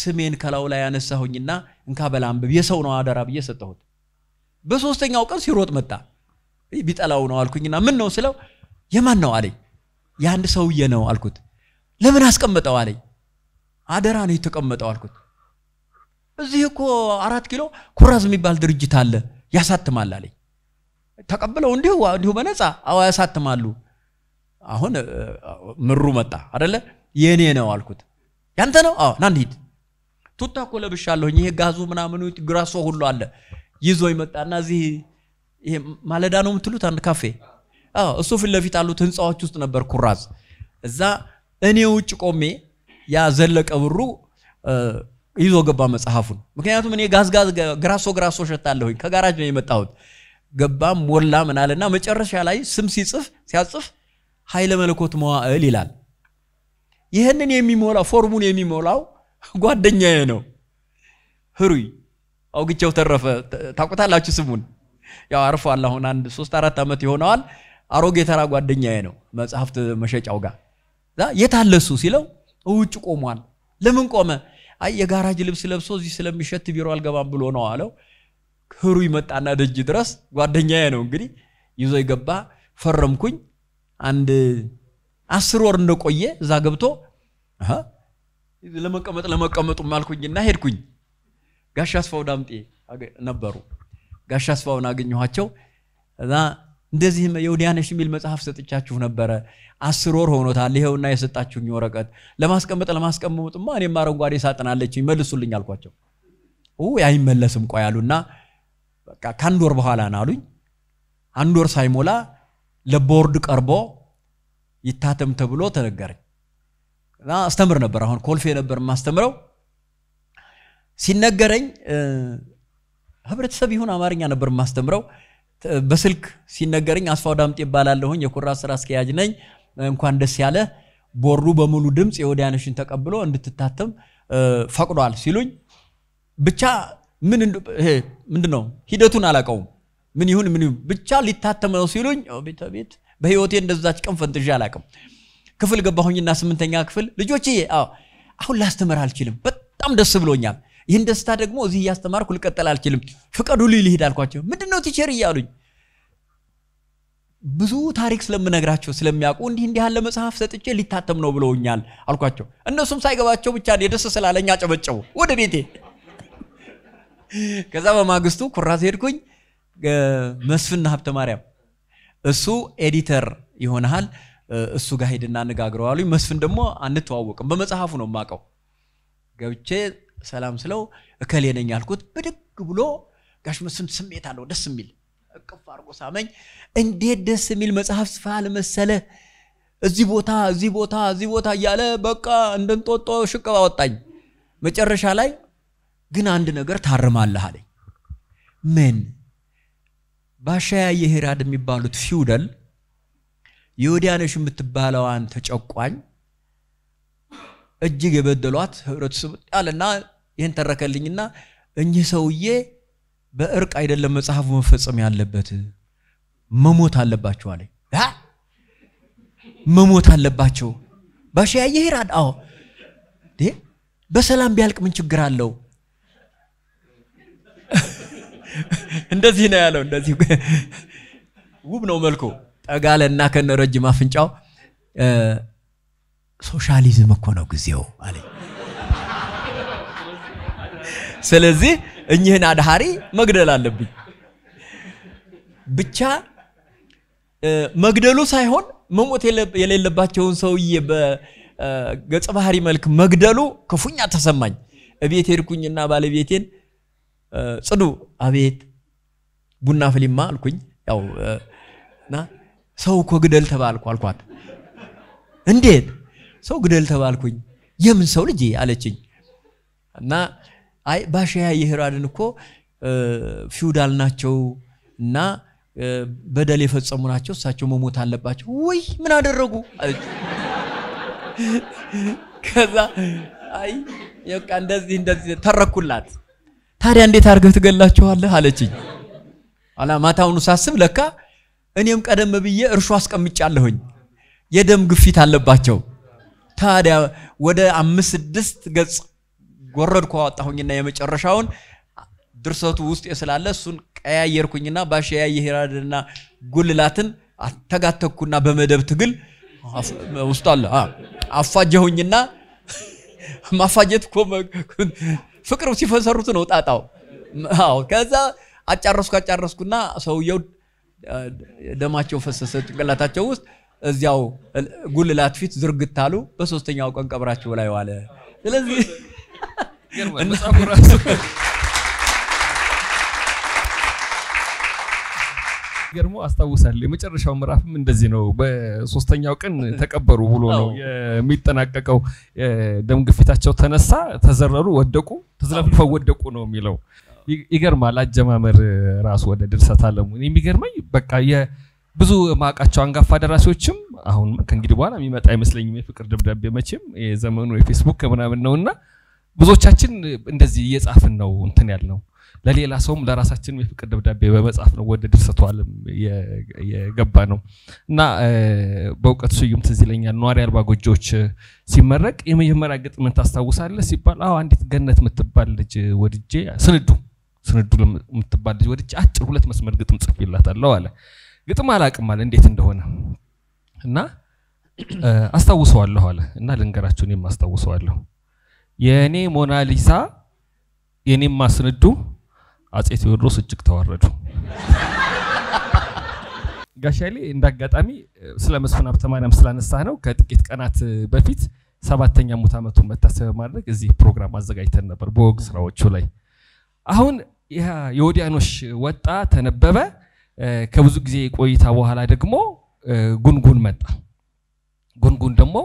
ስሜን ከላው ላይ ያነሳሁኝና እንካ በላ አንብብ የሰው ነው አደራ ብዬ ሰጠሁት። በሶስተኛው ቀን ሲሮጥ መጣ። ቢጠላው ነው አልኩኝና ምን ነው ስለው የማን ነው አለኝ። የአንድ ሰውዬ ነው አልኩት። ለምን አስቀመጠው አለኝ። አደራ ነው የተቀመጠው አልኩት። እዚህ እኮ አራት ኪሎ ኩራዝ የሚባል ድርጅት አለ ያሳትማል አለኝ። ተቀብለው እንዲሁ እንዲሁ በነፃ አዎ ያሳትማሉ። አሁን ምሩ መጣ አደለ? የእኔ ነው አልኩት። ያንተ ነው? አዎ ና እንሂድ። ቱታ እኮ ለብሻለሁኝ። ይሄ ጋዙ ምናምኑ ግራሶ ሁሉ አለ። ይዞ ይመጣና እዚህ ይሄ ማለዳ ነው የምትሉት አንድ ካፌ አዎ እሱ ፊት ለፊት አሉት ህንፃዎች ውስጥ ነበር ኩራዝ እዛ እኔ ውጭ ቆሜ ያ ዘለቀ ብሩ ይዞ ገባ መጽሐፉን ምክንያቱም እኔ ጋዝጋዝ ግራሶ ግራሶ ሸታለሁኝ ከጋራጅ ነው የመጣሁት ገባም ሞላ ምናልና መጨረሻ ላይ ስም ሲጽፍ ሲያጽፍ ኃይለ መለኮት መዋዕል ይላል ይህንን የሚሞላው ፎርሙን የሚሞላው ጓደኛዬ ነው ህሩይ አውግቸው ተረፈ ታውቁታላችሁ ስሙን ያው አርፏል። አሁን አንድ ሶስት አራት ዓመት ይሆነዋል። አሮጌ ተራ ጓደኛዬ ነው መጽሐፍት መሸጫው ጋር የት አለ ሲለው ውጭ ቆሟል። ለምን ቆመ? አይ የጋራጅ ልብስ ለብሶ እዚህ ስለሚሸት ቢሮ አልገባም ብሎ ነው አለው። ክሩ ይመጣና ደጅ ድረስ ጓደኛዬ ነው እንግዲህ ይዞ የገባ ፈረምኩኝ። አንድ አስር ወር እንደቆየ እዛ ገብቶ ለመቀመጥ ለመቀመጡ አልኩኝና ሄድኩኝ። ጋሽ አስፋው ዳምጤ ነበሩ። ጋሻ ስፋውን አገኘኋቸው እና እንደዚህ የውዲያነሽ የሚል መጽሐፍ ሰጥቻችሁ ነበረ። አስር ወር ሆኖታል። ይኸውና የሰጣችሁኝ ወረቀት ለማስቀመጥ ለማስቀመጥማ እኔም አረንጓዴ አለች መልሱልኝ አልኳቸው። አይመለስም ቆይ አሉና በቃ ከአንድ ወር በኋላ ና አሉኝ። አንድ ወር ሳይሞላ ለቦርድ ቀርቦ ይታተም ተብሎ ተነገረኝ። እና አስተምር ነበር። አሁን ኮልፌ ነበር የማስተምረው ሲነገረኝ ህብረተሰብ ይሁን አማርኛ ነበር የማስተምረው። በስልክ ሲነገርኝ አስፋው ዳምጤ ይባላለሁኝ የኩራ ስራ አስኪያጅ ነኝ፣ እንኳን ደስ ያለ ቦርዱ በሙሉ ድምፅ የወዲያነሽን ተቀብሎ እንድትታተም ፈቅዷል ሲሉኝ ብቻ ምንድን ነው ሂደቱን አላውቀውም። ምን ይሁን ምን ብቻ ሊታተም ነው ሲሉኝ ቤተ ቤት በህይወቴ እንደዛች ቀን ፈንጥዣ አላውቅም። ክፍል ገባሁኝና ስምንተኛ ክፍል ልጆች አሁን ላስተምር አልችልም፣ በጣም ደስ ብሎኛል። ይህን ደስታ ደግሞ እዚህ እያስተማርኩ ልቀጠል አልችልም። ፍቀዱ ልይ ልሂድ አልኳቸው። ምንድን ነው ቲቸር እያሉኝ ብዙ ታሪክ ስለምነግራቸው ስለሚያውቁ እንዲህ እንዲህ ያለ መጽሐፍ ሰጥቼ ሊታተም ነው ብለውኛል አልኳቸው። እነሱም ሳይገባቸው ብቻ የደስ ስላለኝ አጨበጨቡ ወደ ቤቴ። ከዛ በማግስቱ ኩራዝ ሄድኩኝ። መስፍን ሀብተ ማርያም እሱ ኤዲተር ይሆናል፣ እሱ ጋር ሄድና አነጋግረው መስፍን ደግሞ አንተዋወቅም፣ በመጽሐፉ ነው የማውቀው። ገብቼ ሰላም ስለው እከሌ ነኝ አልኩት። ብድግ ብሎ ጋሽ መስፍን ስሜት አለው ደስ የሚል እቅፍ አርጎ ሳመኝ። እንዴት ደስ የሚል መጽሐፍ ስፋ መሰለህ እዚህ ቦታ እዚህ ቦታ እዚህ ቦታ እያለ በቃ እንደንጦጦ ሽቅብ አወጣኝ። መጨረሻ ላይ ግን አንድ ነገር ታርማለህ አለኝ። ምን? ባሻያ የሄራድ የሚባሉት ፊውደል የወዲያነሽ የምትባለዋን ተጨቋኝ እጅግ የበደሏት ህብረተሰብ ያለና ይህን ተረከልኝና እኚህ ሰውዬ በእርቅ አይደለም መጽሐፉ መፈጸም ያለበት መሞት አለባቸው አለኝ። መሞት አለባቸው ባሻ ያየ ይራድ አዎ፣ በሰላም ቢያልቅ ምን ችግር አለው? እንደዚህ ነው ያለው። እንደዚህ ውብ ነው መልኩ ጠጋለ እና ከነረጅም አፍንጫው ሶሻሊዝም እኮ ነው ጊዜው አለኝ። ስለዚህ እኚህን አድሃሪ መግደል አለብኝ። ብቻ መግደሉ ሳይሆን መሞት የሌለባቸውን ሰውዬ በገጽ ባህሪ መልክ መግደሉ ክፉኛ ተሰማኝ። እቤት ሄድኩኝና ባለቤቴን ጽዱ፣ አቤት ቡና ፍሊማ አልኩኝ። ያው እና ሰው እኮ ግደል ተባልኩ አልኳት። እንዴት ሰው ግደል ተባልኩኝ? የምን ሰው ልጅ አለችኝ እና አይ ባሻያ የህራንን እኮ ፊውዳል ናቸው እና በደል የፈጸሙ ናቸው፣ እሳቸው መሞት አለባቸው። ውይ ምን አደረጉ? ከዛ አይ በቃ እንደዚህ እንደዚህ ተረኩላት። ታዲያ እንዴት አድርገህ ትገላቸዋለህ አለችኝ። አላ ማታውኑ ሳስብ ለካ እኔም ቀደም ብዬ እርሾ አስቀምጫለሁኝ የደም ግፊት አለባቸው። ታዲያ ወደ አምስት ስድስት ገጽ ጎረድኩ አወጣሁኝና የመጨረሻውን ድርሰቱ ውስጥ ስላለ እሱን ቀያየርኩኝና ባሻያ የሄራድና ጉልላትን ተጋተኩና በመደብ ትግል ውስጥ አለ አፋጀሁኝና ማፋጀት እኮ ፍቅር ሲፈሰሩት ነው ጣጣው። አዎ ከዛ አጫረስኩ አጫረስኩና ሰውየው ደማቸው ፈሰሰ ጭንቅላታቸው ውስጥ እዚያው ጉልላት ፊት ዝርግት አሉ። በሶስተኛው ቀን ቀብራቸው ላይ ዋለ። ስለዚህ መጽሐፉ ራሱ ገርሞ አስታውሳል። የመጨረሻው ምዕራፍም እንደዚህ ነው። በሶስተኛው ቀን ተቀበሩ ብሎ ነው የሚጠናቀቀው። ደም ግፊታቸው ተነሳ፣ ተዘረሩ፣ ወደቁ፣ ተዝለፍልፈው ወደቁ ነው የሚለው። ይገርማል። አጀማመር ራሱ ወደ ድርሰት አለሙ የሚገርመኝ በቃ የብዙ ማቃቸው አንጋፋ ደራሲዎችም አሁን ከእንግዲህ በኋላ የሚመጣ አይመስለኝም የፍቅር ደብዳቤ መቼም የዘመኑ የፌስቡክ ምናምን ነውና ብዙዎቻችን እንደዚህ እየጻፍን ነው እንትን ያልነው ለሌላ ሰውም ለራሳችንም የፍቅር ደብዳቤ በመጻፍ ነው ወደ ድርሰቱ ዓለም የገባ ነው እና በእውቀት ስዩም ትዝ ይለኛል ነዋሪ አልባ ጎጆዎች ሲመረቅ የመጀመሪያ ግጥምን ታስታውሳለህ ሲባል አዎ አንዲት ገነት የምትባል ልጅ ወድጄ ስንዱ ስንዱ የምትባል ልጅ ወድጄ አጭር ሁለት መስመር ግጥም ጽፌላታለሁ አለ ግጥም አላቅም አለ እንዴት እንደሆነ እና አስታውሰዋለሁ አለ እና ልንገራችሁን አስታውሰዋለሁ የእኔ ሞናሊሳ የኔም ማስንዱ አጼ ቴዎድሮስ እጅግ ተዋረዱ። ጋሻሌ እንደ አጋጣሚ ስለ መስፍን ሀብተማርያም ስላነሳ ነው ከጥቂት ቀናት በፊት ሰባተኛ ሙት ዓመቱን መታሰብ ማድረግ እዚህ ፕሮግራም አዘጋጅተን ነበር በወግ ስራዎቹ ላይ። አሁን የወዲያኖሽ ወጣ ተነበበ። ከብዙ ጊዜ ቆይታ በኋላ ደግሞ ጉንጉን መጣ። ጉንጉን ደግሞ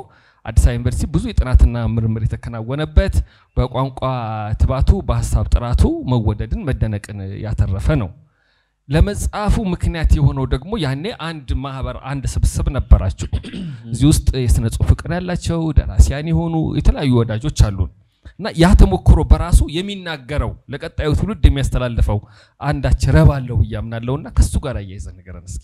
አዲስ አበባ ዩኒቨርሲቲ ብዙ የጥናትና ምርምር የተከናወነበት በቋንቋ ትባቱ በሀሳብ ጥራቱ መወደድን መደነቅን ያተረፈ ነው። ለመጽሐፉ ምክንያት የሆነው ደግሞ ያኔ አንድ ማህበር አንድ ስብስብ ነበራቸው። እዚህ ውስጥ የስነ ጽሁፍ ፍቅር ያላቸው ደራሲያን የሆኑ የተለያዩ ወዳጆች አሉን እና ያ ተሞክሮ በራሱ የሚናገረው ለቀጣዩ ትውልድ የሚያስተላልፈው አንዳች ረብ አለው ብዬ እና ከሱ ጋር አያይዘን ነገረን እስኪ።